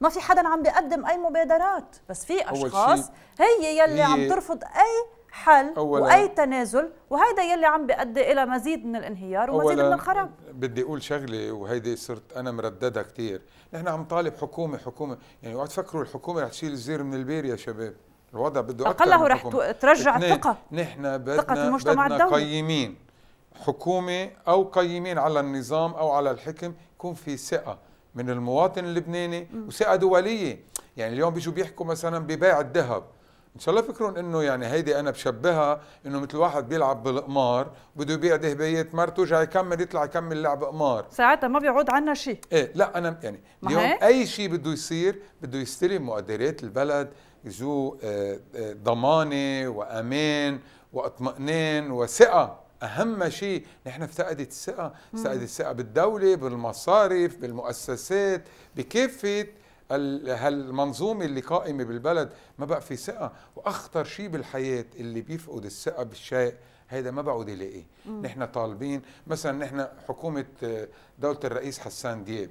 ما في حدا عم بيقدم اي مبادرات بس في اشخاص هي يلي هي عم ترفض اي حل أولاً واي تنازل وهيدا يلي عم بيؤدي الى مزيد من الانهيار ومزيد من الخراب بدي اقول شغله وهيدي صرت انا مرددها كثير احنا عم نطالب حكومه حكومه يعني وقت تفكروا الحكومه رح تشيل الزير من البير يا شباب الوضع بده اكثر اقله رح ترجع الثقه نحن بدنا ثقة بدنا الدولة. قيمين حكومه او قيمين على النظام او على الحكم يكون في ثقه من المواطن اللبناني وثقه دوليه يعني اليوم بيجوا بيحكوا مثلا ببيع الذهب ان شاء الله فكرهم انه يعني هيدي انا بشبهها انه مثل واحد بيلعب بالقمار بده يبيع دهبيه مرته جاي يكمل يطلع يكمل لعب قمار ساعتها ما بيعود عنا شيء ايه لا انا يعني اليوم اي شيء بده يصير بده يستلم مقدرات البلد ذو آه، آه، ضمانه وامان واطمئنان وثقه اهم شيء نحن افتقدت الثقه افتقدت الثقه بالدوله بالمصارف بالمؤسسات بكافه هالمنظومه اللي قائمه بالبلد ما بقى في ثقه واخطر شيء بالحياه اللي بيفقد الثقه بالشيء هيدا ما بعود يلاقيه نحن طالبين مثلا نحن حكومه آه، دوله الرئيس حسان دياب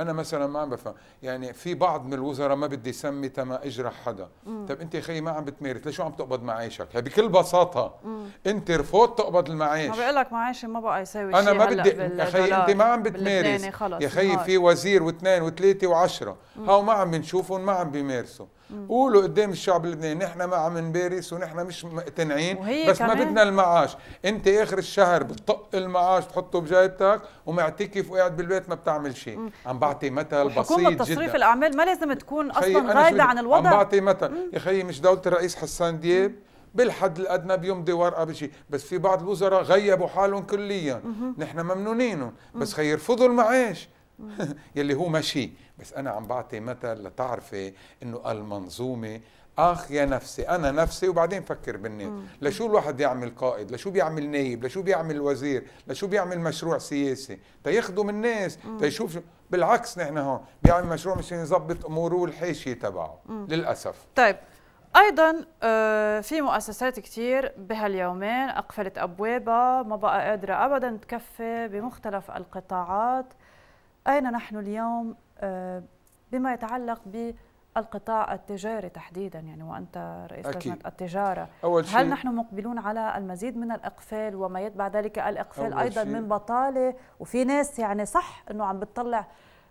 انا مثلا ما عم بفهم يعني في بعض من الوزراء ما بدي سمي تما اجرح حدا مم. طب انت يا خيي ما عم بتمارس ليش عم تقبض معايشك هي بكل بساطه مم. انت رفضت تقبض المعايش ما بقول لك معاشي ما بقى يساوي شيء انا ما بدي يا خيي انت ما عم بتمارس يا خيي في وزير واثنين وثلاثه وعشرة هاو ما عم بنشوفهم ما عم بيمارسوا قولوا قدام الشعب اللبناني نحن ما عم نبارس ونحن مش مقتنعين بس كمان. ما بدنا المعاش انت اخر الشهر بتطق المعاش تحطه بجيبتك ومعتكف وقاعد بالبيت ما بتعمل شيء عم بعطي مثل بسيط جدا تصريف الاعمال ما لازم تكون اصلا غايبه عن الوضع عم بعطي مثل يا خيي مش دوله الرئيس حسان دياب بالحد الادنى بيمضي ورقه بشيء بس في بعض الوزراء غيبوا حالهم كليا نحن ممنونينهم بس يرفضوا المعاش يلي هو ماشي بس انا عم بعطي مثل لتعرفي انه المنظومه اخ يا نفسي انا نفسي وبعدين فكر بالناس لشو الواحد يعمل قائد لشو بيعمل نايب لشو بيعمل وزير لشو بيعمل مشروع سياسي تيخدم الناس تيشوف بالعكس نحن هون بيعمل مشروع مشان يظبط اموره والحاشيه تبعه للاسف طيب ايضا آه، في مؤسسات كثير بهاليومين اقفلت ابوابها ما بقى قادره ابدا تكفي بمختلف القطاعات أين نحن اليوم آه، بما يتعلق بالقطاع التجاري تحديدا يعني وأنت رئيس أكيد. لجنة التجارة أول شيء هل نحن مقبلون على المزيد من الإقفال وما يتبع ذلك الإقفال أيضا من بطالة وفي ناس يعني صح أنه عم بتطلع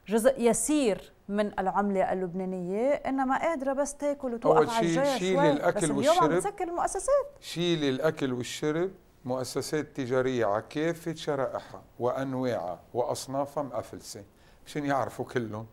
جزء يسير من العملة اللبنانية إنما قادرة بس تاكل وتوقف على الجاي شيل الأكل والشرب بس اليوم عم تسكر المؤسسات شيل الأكل والشرب مؤسسات تجارية على كافة شرائحها وأنواعها وأصنافها مقفلسة مشان يعرفوا كلهم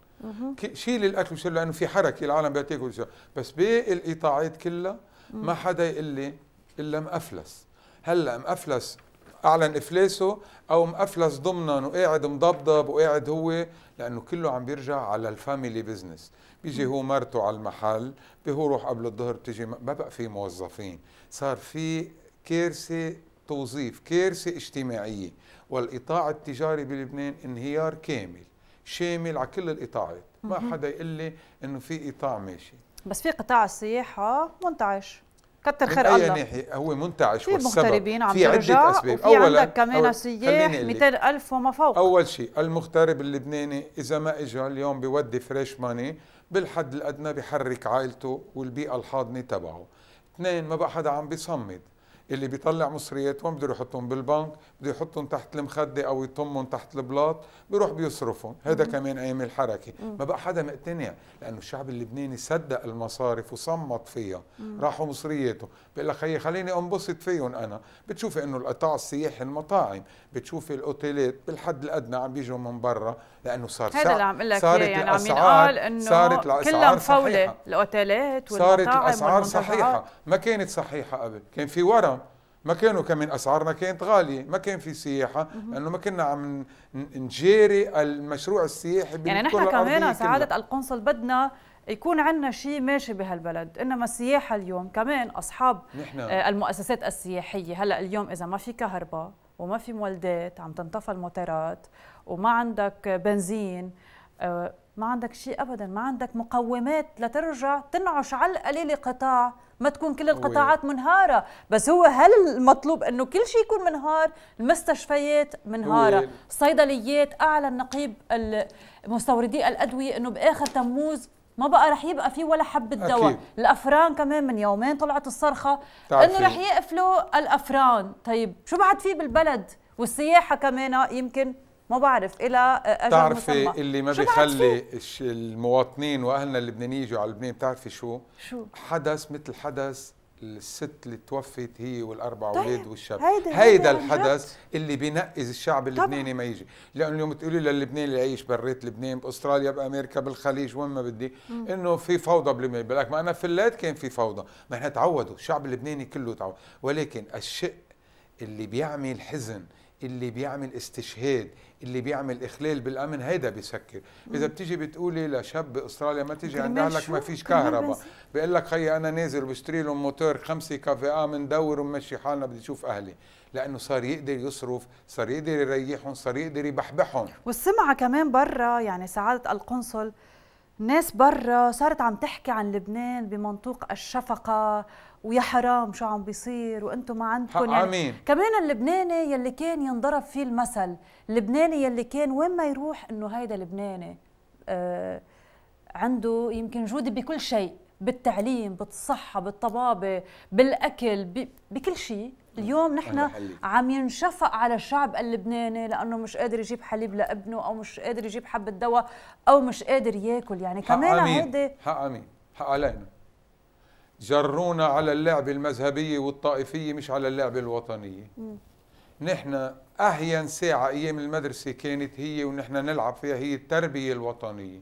شيل الأكل وشيل لأنه في حركة العالم بيعطيك بس باقي القطاعات كلها ما حدا يقول لي إلا مقفلس هلا مقفلس اعلن افلاسه او مقفلس ضمنا وقاعد مضبضب وقاعد هو لانه كله عم بيرجع على الفاميلي بزنس بيجي هو مرته على المحل بيروح روح قبل الظهر بتيجي ما بقى في موظفين صار في كارثه توظيف كارثة اجتماعية والإطاع التجاري بلبنان انهيار كامل شامل على كل الإطاعات ما حدا يقول لي إنه في إطاع ماشي بس في قطاع السياحة منتعش كتر خير الله من أي ناحية هو منتعش في مغتربين عم في عدة أسباب وفي أولا عندك كمان سياح 200 ألف وما فوق أول شيء المغترب اللبناني إذا ما إجا اليوم بيودي فريش ماني بالحد الأدنى بحرك عائلته والبيئة الحاضنة تبعه اثنين ما بقى حدا عم بيصمد اللي بيطلع مصرياتهم بده يحطهم بالبنك بده يحطهم تحت المخدة أو يطمهم تحت البلاط بيروح بيصرفهم هذا كمان أيام الحركة ما بقى حدا مقتنع لأنه الشعب اللبناني صدق المصارف وصمت فيها راحوا مصرياته بيقول لك خيي خليني أنبسط فيهم أنا بتشوفي أنه القطاع السياحي المطاعم بتشوفي الأوتيلات بالحد الأدنى عم بيجوا من برا لأنه صار هذا اللي عم اقول لك صارت يعني عم ينقال انه صارت الاسعار مفوله الاوتيلات والمطاعم صارت الاسعار صحيحه ما كانت صحيحه قبل كان في ورم ما كانوا كمان اسعارنا كانت غاليه ما كان في سياحه لانه ما كنا عم نجاري المشروع السياحي يعني نحن كمان سعاده القنصل بدنا يكون عندنا شيء ماشي بهالبلد انما السياحه اليوم كمان اصحاب نحن. آه، المؤسسات السياحيه هلا اليوم اذا ما في كهرباء وما في مولدات عم تنطفى الموترات وما عندك بنزين آه، ما عندك شيء ابدا ما عندك مقومات لترجع تنعش على القليله قطاع ما تكون كل القطاعات منهاره بس هو هل المطلوب انه كل شيء يكون منهار المستشفيات منهاره الصيدليات اعلن نقيب مستوردي الادويه انه باخر تموز ما بقى رح يبقى فيه ولا حبة دواء الأفران كمان من يومين طلعت الصرخة إنه رح يقفلوا الأفران طيب شو بعد فيه بالبلد والسياحة كمان آه، يمكن ما بعرف الى اجل بتعرفي اللي ما بيخلي المواطنين واهلنا اللبنانيين يجوا على لبنان بتعرفي شو؟ شو؟ حدث مثل حدث الست اللي توفت هي والاربع طيب. اولاد والشاب هيدا, هيدا الحدث اللي بينقذ الشعب اللبناني ما يجي لانه اليوم تقولي للبناني اللي عايش بريت لبنان باستراليا بامريكا بالخليج وين ما بدي انه في فوضى بلبنان بقول لك ما انا في اللات كان في فوضى ما احنا تعودوا الشعب اللبناني كله تعود ولكن الشق اللي بيعمل حزن اللي بيعمل استشهاد اللي بيعمل اخلال بالامن هيدا بيسكر اذا بتيجي بتقولي لشاب باستراليا ما تيجي عند اهلك ما فيش كهرباء بيقول لك خيي انا نازل وبشتري لهم موتور خمسة كافي اه مندور ومشي حالنا بدي اشوف اهلي لانه صار يقدر يصرف صار يقدر يريحهم صار يقدر يبحبحهم والسمعه كمان برا يعني سعاده القنصل ناس برا صارت عم تحكي عن لبنان بمنطوق الشفقة ويا حرام شو عم بيصير وانتم ما عندكم يعني عمين. كمان اللبناني يلي كان ينضرب فيه المثل اللبناني يلي كان وين ما يروح انه هيدا لبناني آه عنده يمكن جودة بكل شيء بالتعليم بالصحة بالطبابة بالأكل بكل شيء اليوم أيوة. نحن أيوة، عم ينشفق على الشعب اللبناني لانه مش قادر يجيب حليب لابنه او مش قادر يجيب حبه دواء او مش قادر ياكل يعني كمان هيدي حق امين حق علينا جرونا على اللعبة المذهبية والطائفية مش على اللعبة الوطنية م. نحن أهين ساعة أيام المدرسة كانت هي ونحن نلعب فيها هي التربية الوطنية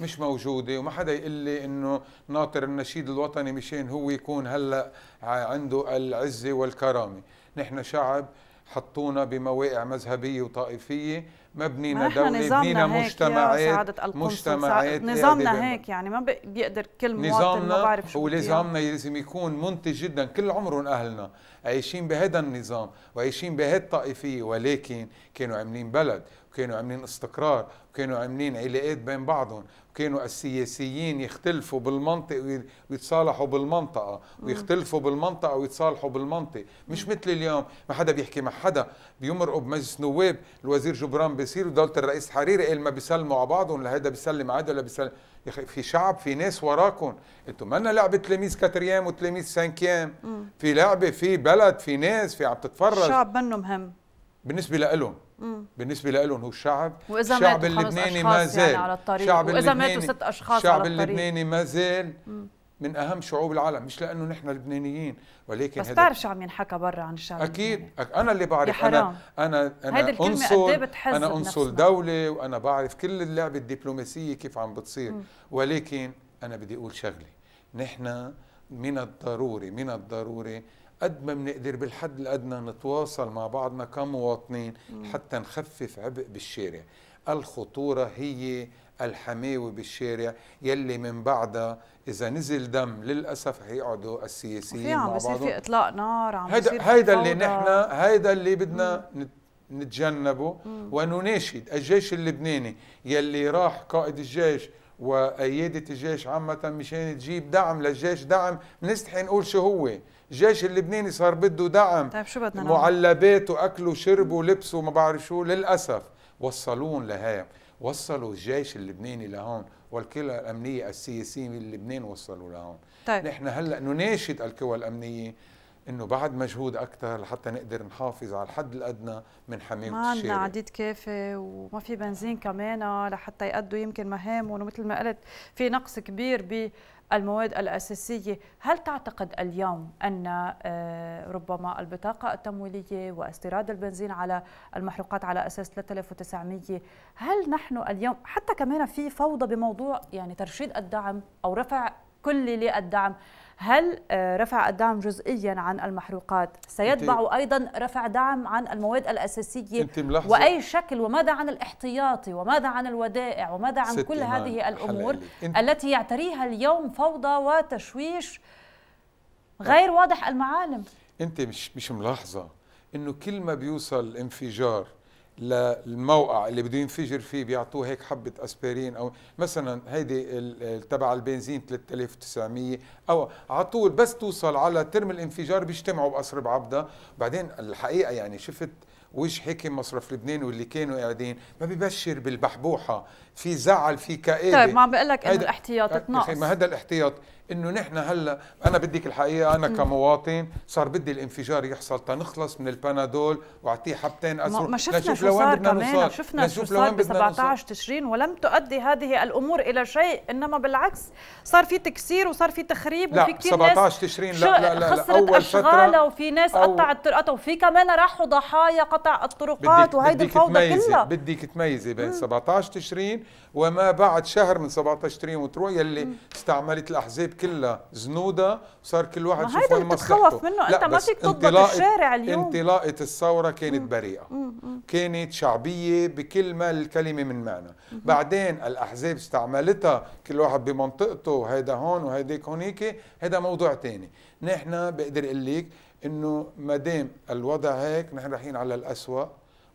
مش موجودة وما حدا يقول لي إنه ناطر النشيد الوطني مشان هو يكون هلأ عنده العزة والكرامة نحن شعب حطونا بمواقع مذهبية وطائفية مبنينا دولة مبنينا مجتمعات مجتمعات نظامنا هيك إيه، إيه، إيه، يعني ما بيقدر كل مواطن ما بعرف شو ونظامنا لازم يكون منتج جدا كل عمرهم اهلنا عايشين بهذا النظام وعايشين بهذه الطائفيه ولكن كانوا عاملين بلد وكانوا عاملين استقرار وكانوا عاملين علاقات بين بعضهم وكانوا السياسيين يختلفوا بالمنطق ويتصالحوا بالمنطقه ويختلفوا بالمنطقه ويتصالحوا بالمنطق مش مثل اليوم ما حدا بيحكي مع حدا بيمرقوا بمجلس نواب الوزير جبران بيصير ودولة الرئيس حريري قال ما بيسلموا على بعضهم لهيدا بيسلم على ولا بيسلم يا اخي في شعب في ناس وراكم انتم مانا لعبه تلاميذ كاتريام وتلاميذ سانكيام في لعبه في بلد في ناس في عم تتفرج الشعب منه مهم بالنسبه لهم بالنسبه لإلهم هو الشعب وإذا الشعب اللبناني ما يعني زال يعني على الطريق شعب واذا ماتوا ست اشخاص الشعب على الطريق. اللبناني ما زال من اهم شعوب العالم مش لانه نحن لبنانيين ولكن بس بتعرف شو عم ينحكى برا عن الشعب اكيد انا اللي بعرف انا انا إيه انا انصل انا انصل دوله وانا بعرف كل اللعبه الدبلوماسيه كيف عم بتصير ولكن انا بدي اقول شغله نحن من الضروري من الضروري قد ما بنقدر بالحد الادنى نتواصل مع بعضنا كمواطنين حتى نخفف عبء بالشارع الخطوره هي الحماوه بالشارع يلي من بعدها اذا نزل دم للاسف هيقعدوا السياسيين مع بعض في اطلاق نار عم هيدا هيدا اللي نحن هيدا اللي بدنا مم. نتجنبه مم. ونناشد الجيش اللبناني يلي راح قائد الجيش واياده الجيش عامه مشان تجيب دعم للجيش دعم نستحي نقول شو هو الجيش اللبناني صار بده دعم طيب شو بدنا معلبات واكل وشرب ولبس وما بعرف شو للاسف وصلون لهي وصلوا الجيش اللبناني لهون والكلى الامنيه السياسيه من لبنان وصلوا لهون طيب. نحن هلا نناشد القوى الامنيه انه بعد مجهود اكثر لحتى نقدر نحافظ على الحد الادنى من حمايه الشارع ما عندنا عديد كافي وما في بنزين كمان آه، لحتى يقدوا يمكن مهامهم ومثل ما قلت في نقص كبير ب المواد الأساسية هل تعتقد اليوم أن آه، ربما البطاقة التمويلية واستيراد البنزين على المحروقات على أساس 3900 هل نحن اليوم حتى كمان في فوضى بموضوع يعني ترشيد الدعم أو رفع كلي للدعم هل آه، رفع الدعم جزئيا عن المحروقات سيتبع أيضا رفع دعم عن المواد الأساسية انت وأي شكل وماذا عن الاحتياطي وماذا عن الودائع وماذا عن كل هذه الأمور التي يعتريها اليوم فوضى وتشويش غير واضح المعالم انت مش مش ملاحظه انه كل ما بيوصل انفجار للموقع اللي بده ينفجر فيه بيعطوه هيك حبه اسبرين او مثلا هيدي تبع البنزين 3900 او على طول بس توصل على ترم الانفجار بيجتمعوا بقصر بعبده بعدين الحقيقه يعني شفت وجه حكم مصرف لبنان واللي كانوا قاعدين ما ببشر بالبحبوحه في زعل في كآبة طيب ما عم بقول لك انه الاحتياط اتنقص آه، ما هذا الاحتياط انه نحن هلا انا بدك الحقيقه انا كمواطن صار بدي الانفجار يحصل تنخلص من البنادول واعطيه حبتين ازرق ما شفنا شو صار كمان شفنا شو صار ب 17 تشرين ولم تؤدي هذه الامور الى شيء انما بالعكس صار في تكسير وصار في تخريب وفي كثير ناس 17 تشرين لا لا لا, لا اول فتره وفي ناس قطعت طرقاتها وفي كمان راحوا ضحايا قطع الطرقات وهيدي الفوضى كلها بدك تميزي بين 17 تشرين وما بعد شهر من 17 تشرين وتروح يلي مم. استعملت الاحزاب كلها زنوده وصار كل واحد يشوف وين مصلحته منه لا انت ما فيك تضبط الشارع اليوم انطلاقه الثوره كانت مم. بريئه مم. كانت شعبيه بكل ما الكلمه من معنى مم. بعدين الاحزاب استعملتها كل واحد بمنطقته هيدا هون وهيداك هونيك هيدا موضوع ثاني نحن بقدر اقول لك انه ما دام الوضع هيك نحن رايحين على الأسوأ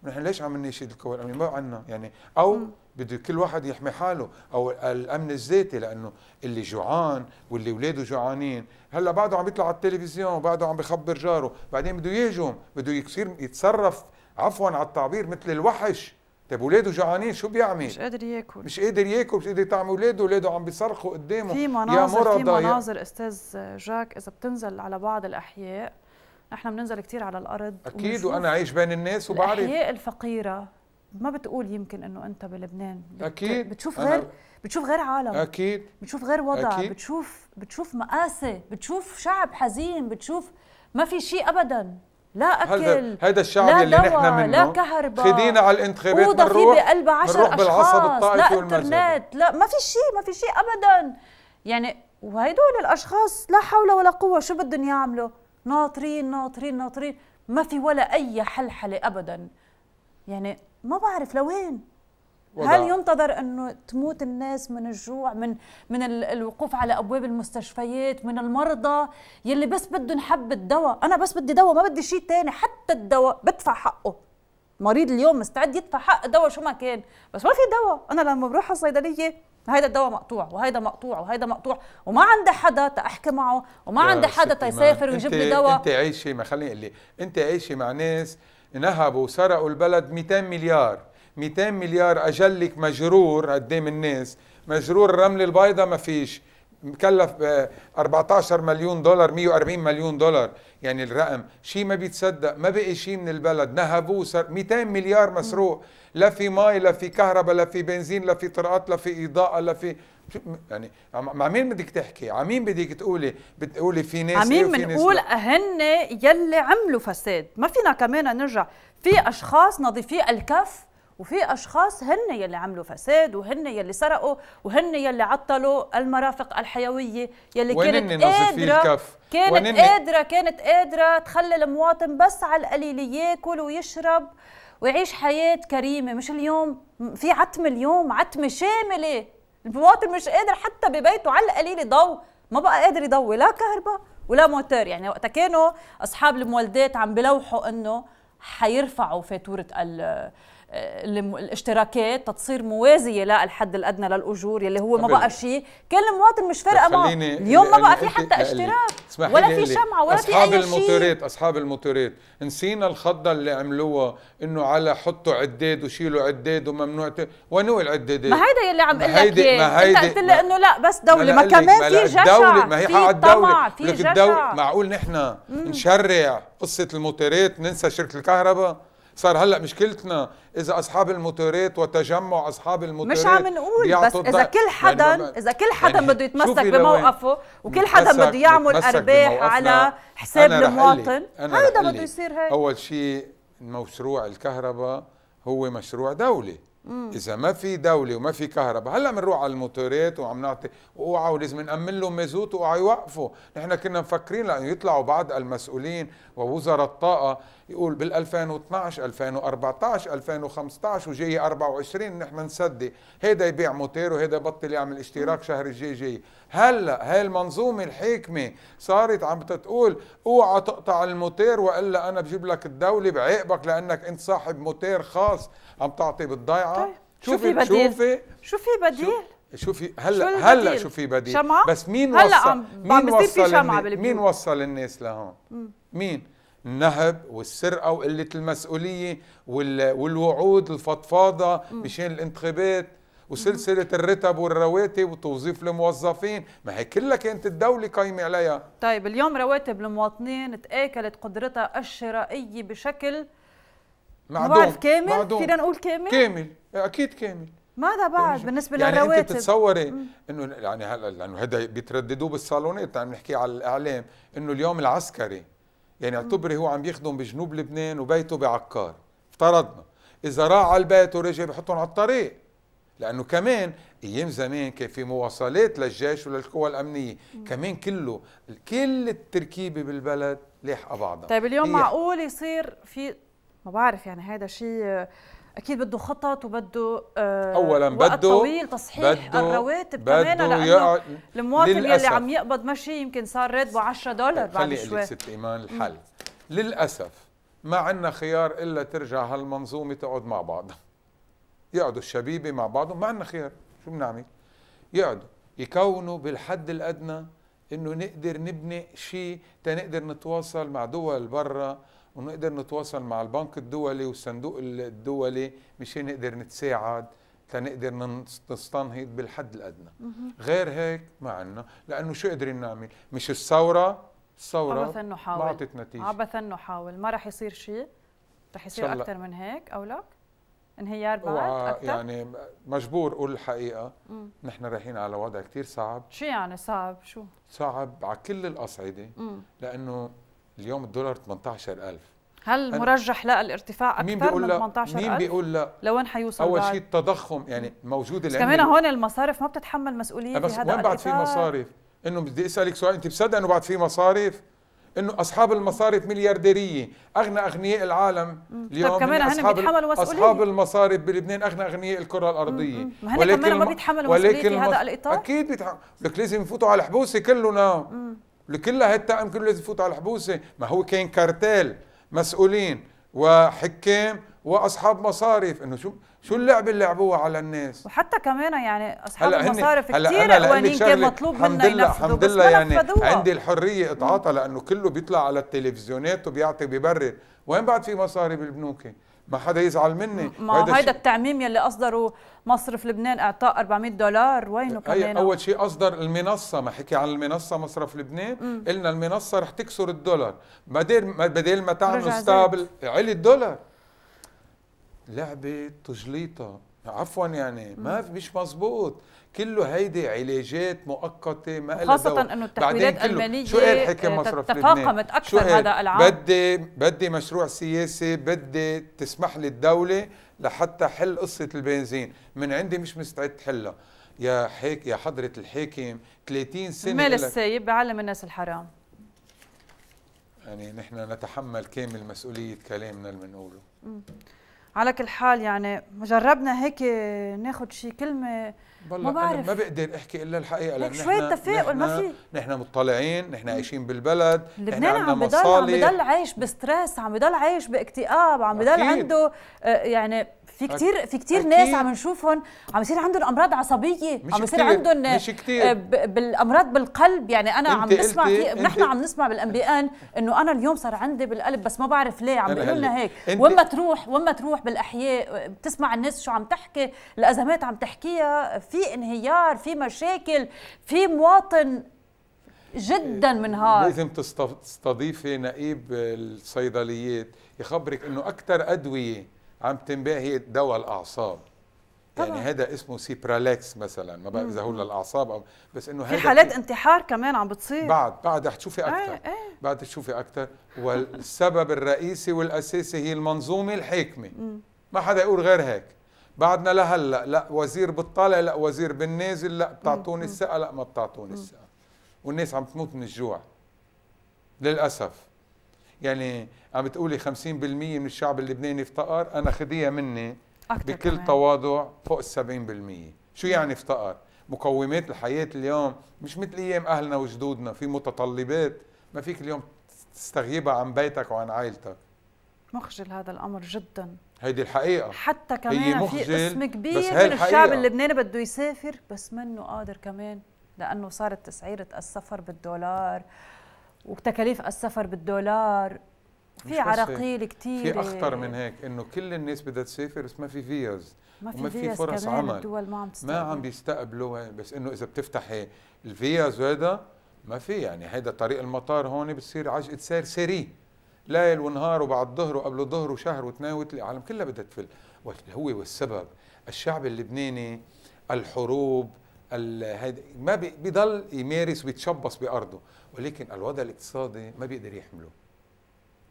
نحن ليش عم نناشد القوى يعني الامنيه ما عنا يعني او مم. بده كل واحد يحمي حاله او الامن الذاتي لانه اللي جوعان واللي اولاده جوعانين هلا بعده عم يطلع على التلفزيون وبعده عم بخبر جاره بعدين بده يهجم بده يصير يتصرف عفوا على التعبير مثل الوحش طيب اولاده جوعانين شو بيعمل؟ مش قادر ياكل مش قادر ياكل مش قادر يطعم اولاده، اولاده عم بيصرخوا قدامه في مناظر في مناظر يا... استاذ جاك اذا بتنزل على بعض الاحياء نحن بننزل كثير على الارض اكيد وانا عايش بين الناس وبعرف الاحياء الفقيره ما بتقول يمكن انه انت بلبنان بت... اكيد بتشوف غير بتشوف غير عالم اكيد بتشوف غير وضع أكيد. بتشوف بتشوف مآسي بتشوف شعب حزين بتشوف ما في شيء ابدا لا اكل هذا الشعب لا اللي نحن منه لا كهرباء خدينا على الانتخابات اوضه في بقلبها 10 اشخاص لا انترنت لا ما في شيء ما في شيء ابدا يعني وهدول الاشخاص لا حول ولا قوه شو بدهم يعملوا ناطرين ناطرين ناطرين ما في ولا اي حلحله ابدا يعني ما بعرف لوين وضع. هل ينتظر انه تموت الناس من الجوع من من الوقوف على ابواب المستشفيات من المرضى يلي بس بدهم حبه دواء انا بس بدي دواء ما بدي شيء ثاني حتى الدواء بدفع حقه مريض اليوم مستعد يدفع حق دواء شو ما كان بس ما في دواء انا لما بروح على الصيدليه هيدا الدواء مقطوع وهيدا مقطوع وهيدا مقطوع وما عندي حدا تحكي معه وما عندي حدا تيسافر ويجيب لي دواء انت عايشه ما خليني اقول انت عايشه مع ناس نهبوا وسرقوا البلد 200 مليار 200 مليار اجلك مجرور قدام الناس مجرور الرمل البيضاء ما فيش مكلف 14 آه، مليون دولار 140 مليون دولار يعني الرقم شيء ما بيتصدق ما بقي شيء من البلد نهبوا 200 مليار مسروق لا في مي لا في كهرباء لا في بنزين لا في طرقات لا في اضاءه لا في يعني مع مين بدك تحكي عمين مين بدك تقولي بتقولي في ناس مين إيه بنقول هن يلي عملوا فساد ما فينا كمان نرجع في اشخاص نظيفي الكف وفي اشخاص هن يلي عملوا فساد وهن يلي سرقوا وهن يلي عطلوا المرافق الحيويه يلي كانت قادره الكف. كانت قادره كانت قادره تخلي المواطن بس على القليل ياكل ويشرب ويعيش حياه كريمه مش اليوم في عتمه اليوم عتمه شامله المواطن مش قادر حتى ببيته على القليل يضوي ما بقى قادر يضوي لا كهرباء ولا موتور يعني وقتها كانوا اصحاب المولدات عم بلوحوا انه حيرفعوا فاتوره الاشتراكات تتصير موازيه للحد الادنى للاجور يلي هو ما بقى شيء كان المواطن مش فارقه معه اليوم ما يعني بقى في حتى اشتراك ولا في شمعه ولا في اي شيء اصحاب الموتورات اصحاب الموتورات نسينا الخضه اللي عملوها انه على حطوا عداد وشيلوا عداد وممنوع وين العدادات ما هيدا يلي عم اقول لك اياه انت قلت لي انه لا بس دوله ما, ما كمان في جشع الدولة ما هي حق الدولة في جشع معقول نحن نشرع قصة الموتورات ننسى شركة الكهرباء صار هلا مشكلتنا اذا اصحاب الموتورات وتجمع اصحاب الموتورات مش عم نقول بس اذا كل يعني حدا يعني اذا كل حدا يعني بده يتمسك بموقفه وكل حدا بده يعمل ارباح على حساب المواطن هيدا بده يصير هيك اول شيء مشروع الكهرباء هو مشروع دولي مم. اذا ما في دوله وما في كهرباء هلا بنروح على الموتورات وعم نعطي اوعوا لازم نامن لهم مازوت اوعوا يوقفوا نحن كنا مفكرين لانه يطلعوا بعض المسؤولين ووزراء الطاقه يقول بال 2012 2014 2015 وجاي 24 نحن نصدق هيدا يبيع موتير وهيدا يبطل يعمل اشتراك شهر الجاي جاي هلا هاي المنظومه الحاكمه صارت عم تقول اوعى تقطع الموتير والا انا بجيب لك الدوله بعيقبك لانك انت صاحب موتير خاص عم تعطي بالضيعه طيب. شو في بديل شوفي شو في بديل شوفي هلا هلا شو في بديل شمعة؟ بس مين هلا وصل عم مين وصل شمعة مين وصل الناس لهون مين النهب والسرقه وقله المسؤوليه والوعود الفضفاضه مشان الانتخابات وسلسله الرتب والرواتب وتوظيف الموظفين ما هي كلها كانت الدوله قايمه عليها طيب اليوم رواتب المواطنين تاكلت قدرتها الشرائيه بشكل معدوم بعرف كامل معدوم. فينا نقول كامل كامل اكيد كامل ماذا بعد بالنسبه يعني للرواتب يعني انت بتتصوري انه يعني هلا لانه هذا بيترددوا بالصالونات عم نحكي على الاعلام انه اليوم العسكري يعني اعتبري هو عم يخدم بجنوب لبنان وبيته بعكار افترضنا اذا راح على البيت ورجع بحطهم على الطريق لانه كمان ايام زمان كان في مواصلات للجيش وللقوى الامنيه مم. كمان كله كل التركيبه بالبلد لاحقه بعضها طيب اليوم معقول يصير في ما بعرف يعني هذا شيء اكيد بده خطط وبده آه اولا بده طويل تصحيح بده الرواتب كمان لانه يقع... المواطن للأسف. يلي عم يقبض ماشي يمكن صار راتبه 10 طيب، دولار بعد شوي خلي ست ايمان الحل م. للاسف ما عندنا خيار الا ترجع هالمنظومه تقعد مع بعض يقعدوا الشبيبه مع بعضهم ما عندنا خيار شو بنعمل يقعدوا يكونوا بالحد الادنى انه نقدر نبني شيء تنقدر نتواصل مع دول برا ونقدر نتواصل مع البنك الدولي والصندوق الدولي مشان نقدر نتساعد تنقدر نستنهض بالحد الادنى غير هيك ما عندنا لانه شو قادرين نعمل مش الثوره الثوره عبثا نحاول ما اعطت نتيجه عبثا نحاول ما راح يصير شيء راح يصير اكثر من هيك او لا انهيار بعد اكثر يعني مجبور اقول الحقيقه مم. نحن رايحين على وضع كثير صعب شو يعني صعب شو صعب على كل الاصعده لانه اليوم الدولار 18000 هل مرجح لا الارتفاع اكثر مين بيقول من 18000 مين بيقول لا لوين حيوصل اول شيء التضخم يعني موجود العلم كمان هون المصارف ما بتتحمل مسؤوليه بس هذا وين بعد في مصارف انه بدي اسالك سؤال انت بصدق انه بعد في مصارف انه اصحاب المصارف مليارديريه اغنى اغنياء العالم طيب اليوم طب كمان اصحاب مسؤولية. اصحاب المصارف بلبنان اغنى اغنياء الكره الارضيه مم. ما هن كمان ما بيتحملوا مسؤوليه في هذا الاطار اكيد بيتحملوا لك لازم يفوتوا على حبوسه كلنا لكل الطاقم كله لازم يفوت على الحبوسه ما هو كان كارتيل مسؤولين وحكام واصحاب مصارف انه شو شو اللعبه اللي لعبوها على الناس وحتى كمان يعني اصحاب هلأ المصارف هلأ كثير قوانين كان مطلوب منا ينفذوا الحمد لله يعني نفذوها. عندي الحريه اتعاطى لانه كله بيطلع على التلفزيونات وبيعطي بيبرر وين بعد في مصاري بالبنوك ما حدا يزعل مني ما هيدا التعميم يلي اصدره مصرف لبنان اعطاء 400 دولار وينه كمان اول شيء اصدر المنصه ما حكي عن المنصه مصرف لبنان قلنا المنصه رح تكسر الدولار بدل بدل ما تعمل ستابل علي الدولار لعبه تجليطه عفوا يعني ما مش مزبوط كله هيدي علاجات مؤقته ما خاصة انه التحويلات المالية شو قال إيه حكم آه، مصرف تفاقمت اكثر شو هذا إيه؟ العام بدي بدي مشروع سياسي بدي تسمح لي الدولة لحتى حل قصة البنزين من عندي مش مستعد تحلها يا حيك يا حضرة الحاكم 30 سنة المال السايب بعلم الناس الحرام يعني نحن نتحمل كامل مسؤولية كلامنا اللي بنقوله على كل حال يعني جربنا هيك ناخذ شي كلمه ما بعرف ما بقدر احكي الا الحقيقه لان شوية تفاؤل ما في نحن مطلعين نحن عايشين بالبلد لبنان عم بضل عم بضل عايش بستريس عم بضل عايش باكتئاب عم بضل عنده آه، يعني في كتير في كتير ناس عم نشوفهم عم يصير عندهم امراض عصبيه عم يصير عندهم مش آه، كتير. بالامراض بالقلب يعني انا عم نسمع نحن عم نسمع ان انه انا اليوم صار عندي بالقلب بس ما بعرف ليه عم بيقولوا لنا هيك وين ما تروح وين ما تروح بالاحياء بتسمع الناس شو عم تحكي الازمات عم تحكيها في انهيار في مشاكل في مواطن جدا إيه، منهار لازم تستضيفي نقيب الصيدليات يخبرك انه اكثر ادويه عم تنباهي دواء الاعصاب يعني طبعا. يعني هذا اسمه سيبرالكس مثلا ما بقى اذا هو للاعصاب أو بس انه في حالات انتحار كمان عم بتصير بعد بعد رح تشوفي إيه، اكثر آه آه. بعد تشوفي اكثر والسبب الرئيسي والاساسي هي المنظومه الحاكمه ما حدا يقول غير هيك بعدنا لهلا لا وزير بالطالع لا وزير بالنازل لا بتعطوني الثقه لا ما بتعطوني الثقه والناس عم تموت من الجوع للاسف يعني عم بتقولي 50% من الشعب اللبناني افتقر انا خديها مني بكل كمان. تواضع فوق ال 70% شو يعني افتقر مقومات الحياه اليوم مش مثل ايام اهلنا وجدودنا في متطلبات ما فيك اليوم تستغيبها عن بيتك وعن عائلتك مخجل هذا الامر جدا هيدي الحقيقه حتى كمان في قسم كبير من الشعب اللبناني بده يسافر بس منه قادر كمان لانه صارت تسعيره السفر بالدولار وتكاليف السفر بالدولار في عراقيل كثير في اخطر من هيك انه كل الناس بدها تسافر بس ما في فيز ما في, في فرص عمل الدول ما عم تستقبل. ما عم بيستقبلوا بس انه اذا بتفتحي الفيز هذا ما في يعني هيدا طريق المطار هون بتصير عجقه سير سري ليل ونهار وبعد الظهر وقبل الظهر وشهر واثنين وثلاثه العالم كلها بدها تفل هو والسبب الشعب اللبناني الحروب ما بيضل يمارس ويتشبص بارضه ولكن الوضع الاقتصادي ما بيقدر يحمله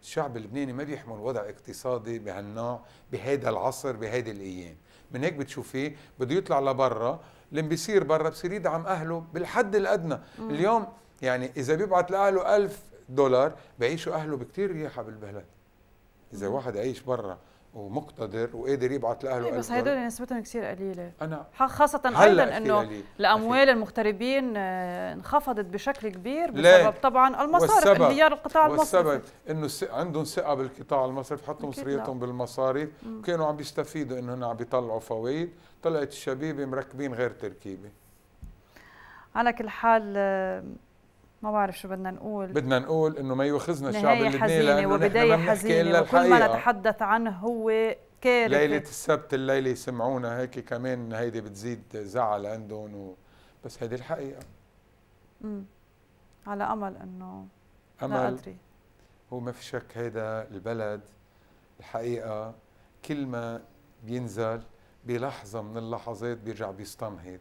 الشعب اللبناني ما بيحمل وضع اقتصادي بهالنوع بهذا العصر بهذه الايام من هيك بتشوفيه بده يطلع لبرا لما بيصير برا بصير يدعم اهله بالحد الادنى مم. اليوم يعني اذا بيبعت لاهله ألف دولار بيعيشوا اهله بكتير رياحه بالبلد اذا مم. واحد عايش برا ومقتدر وقادر يبعث لاهله إيه، بس هدول نسبتهم كثير قليله انا خاصه ايضا انه الاموال المغتربين آه، انخفضت بشكل كبير بسبب طبعا المصارف انهيار القطاع المصرفي والسبب انه عندهم ثقه بالقطاع المصرفي حطوا مصريتهم بالمصارف وكانوا عم بيستفيدوا انه عم بيطلعوا فوائد طلعت الشبيبه مركبين غير تركيبه على كل حال آه، ما بعرف شو بدنا نقول بدنا نقول انه ما يؤخذنا الشعب اللبناني لانه وبدايه نحن ما حزينه وكل ما نتحدث عنه هو كارثه ليله السبت الليله يسمعونا هيك كمان هيدي بتزيد زعل عندهم و... بس هيدي الحقيقه امم على امل انه امل لا ادري هو ما في شك هيدا البلد الحقيقه كل ما بينزل بلحظه من اللحظات بيرجع بيستمهد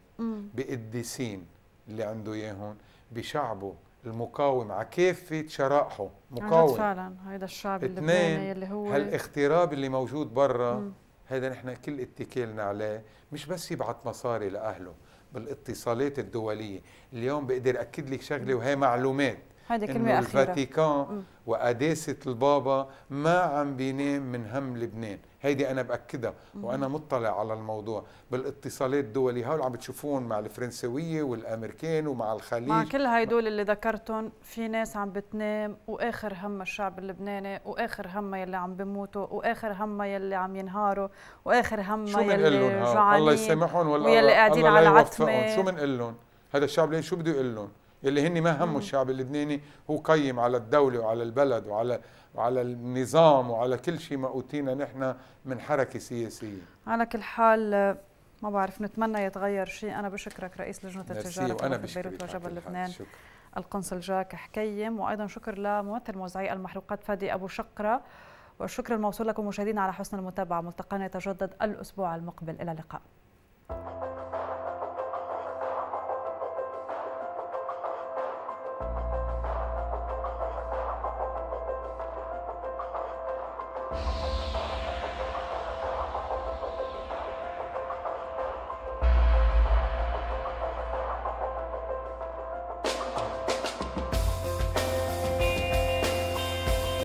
بقديسين اللي عنده اياهم بشعبه المقاوم على كافة شرائحه مقاوم فعلا هيدا الشعب اللبناني اللي هو هالاغتراب اللي موجود برا هذا نحن كل اتكالنا عليه مش بس يبعث مصاري لأهله بالاتصالات الدولية اليوم بقدر أكد لك شغلة وهي معلومات هذه كلمة أخيرة الفاتيكان وقداسة البابا ما عم بينام من هم لبنان هيدي انا باكدها وانا مطلع على الموضوع بالاتصالات الدولي هول عم بتشوفون مع الفرنسويه والامريكان ومع الخليج مع كل هدول اللي ذكرتهم في ناس عم بتنام واخر هم الشعب اللبناني واخر هم يلي عم بموتوا واخر هم يلي عم ينهاروا واخر هم يلي جوعانين الله يسامحهم ولا ويلي قاعدين على العتمه شو بنقول لهم هذا الشعب ليه شو بده يقول لهم اللي هن ما همه الشعب اللبناني هو قيم على الدولة وعلى البلد وعلى وعلى النظام وعلى كل شيء ما أوتينا نحن من حركة سياسية على كل حال ما بعرف نتمنى يتغير شيء أنا بشكرك رئيس لجنة التجارة وأنا بيروت وجبل لبنان شكرا. القنصل جاك حكيم وأيضا شكر لممثل موزعي المحروقات فادي أبو شقرة والشكر الموصول لكم مشاهدينا على حسن المتابعة ملتقانا يتجدد الأسبوع المقبل إلى اللقاء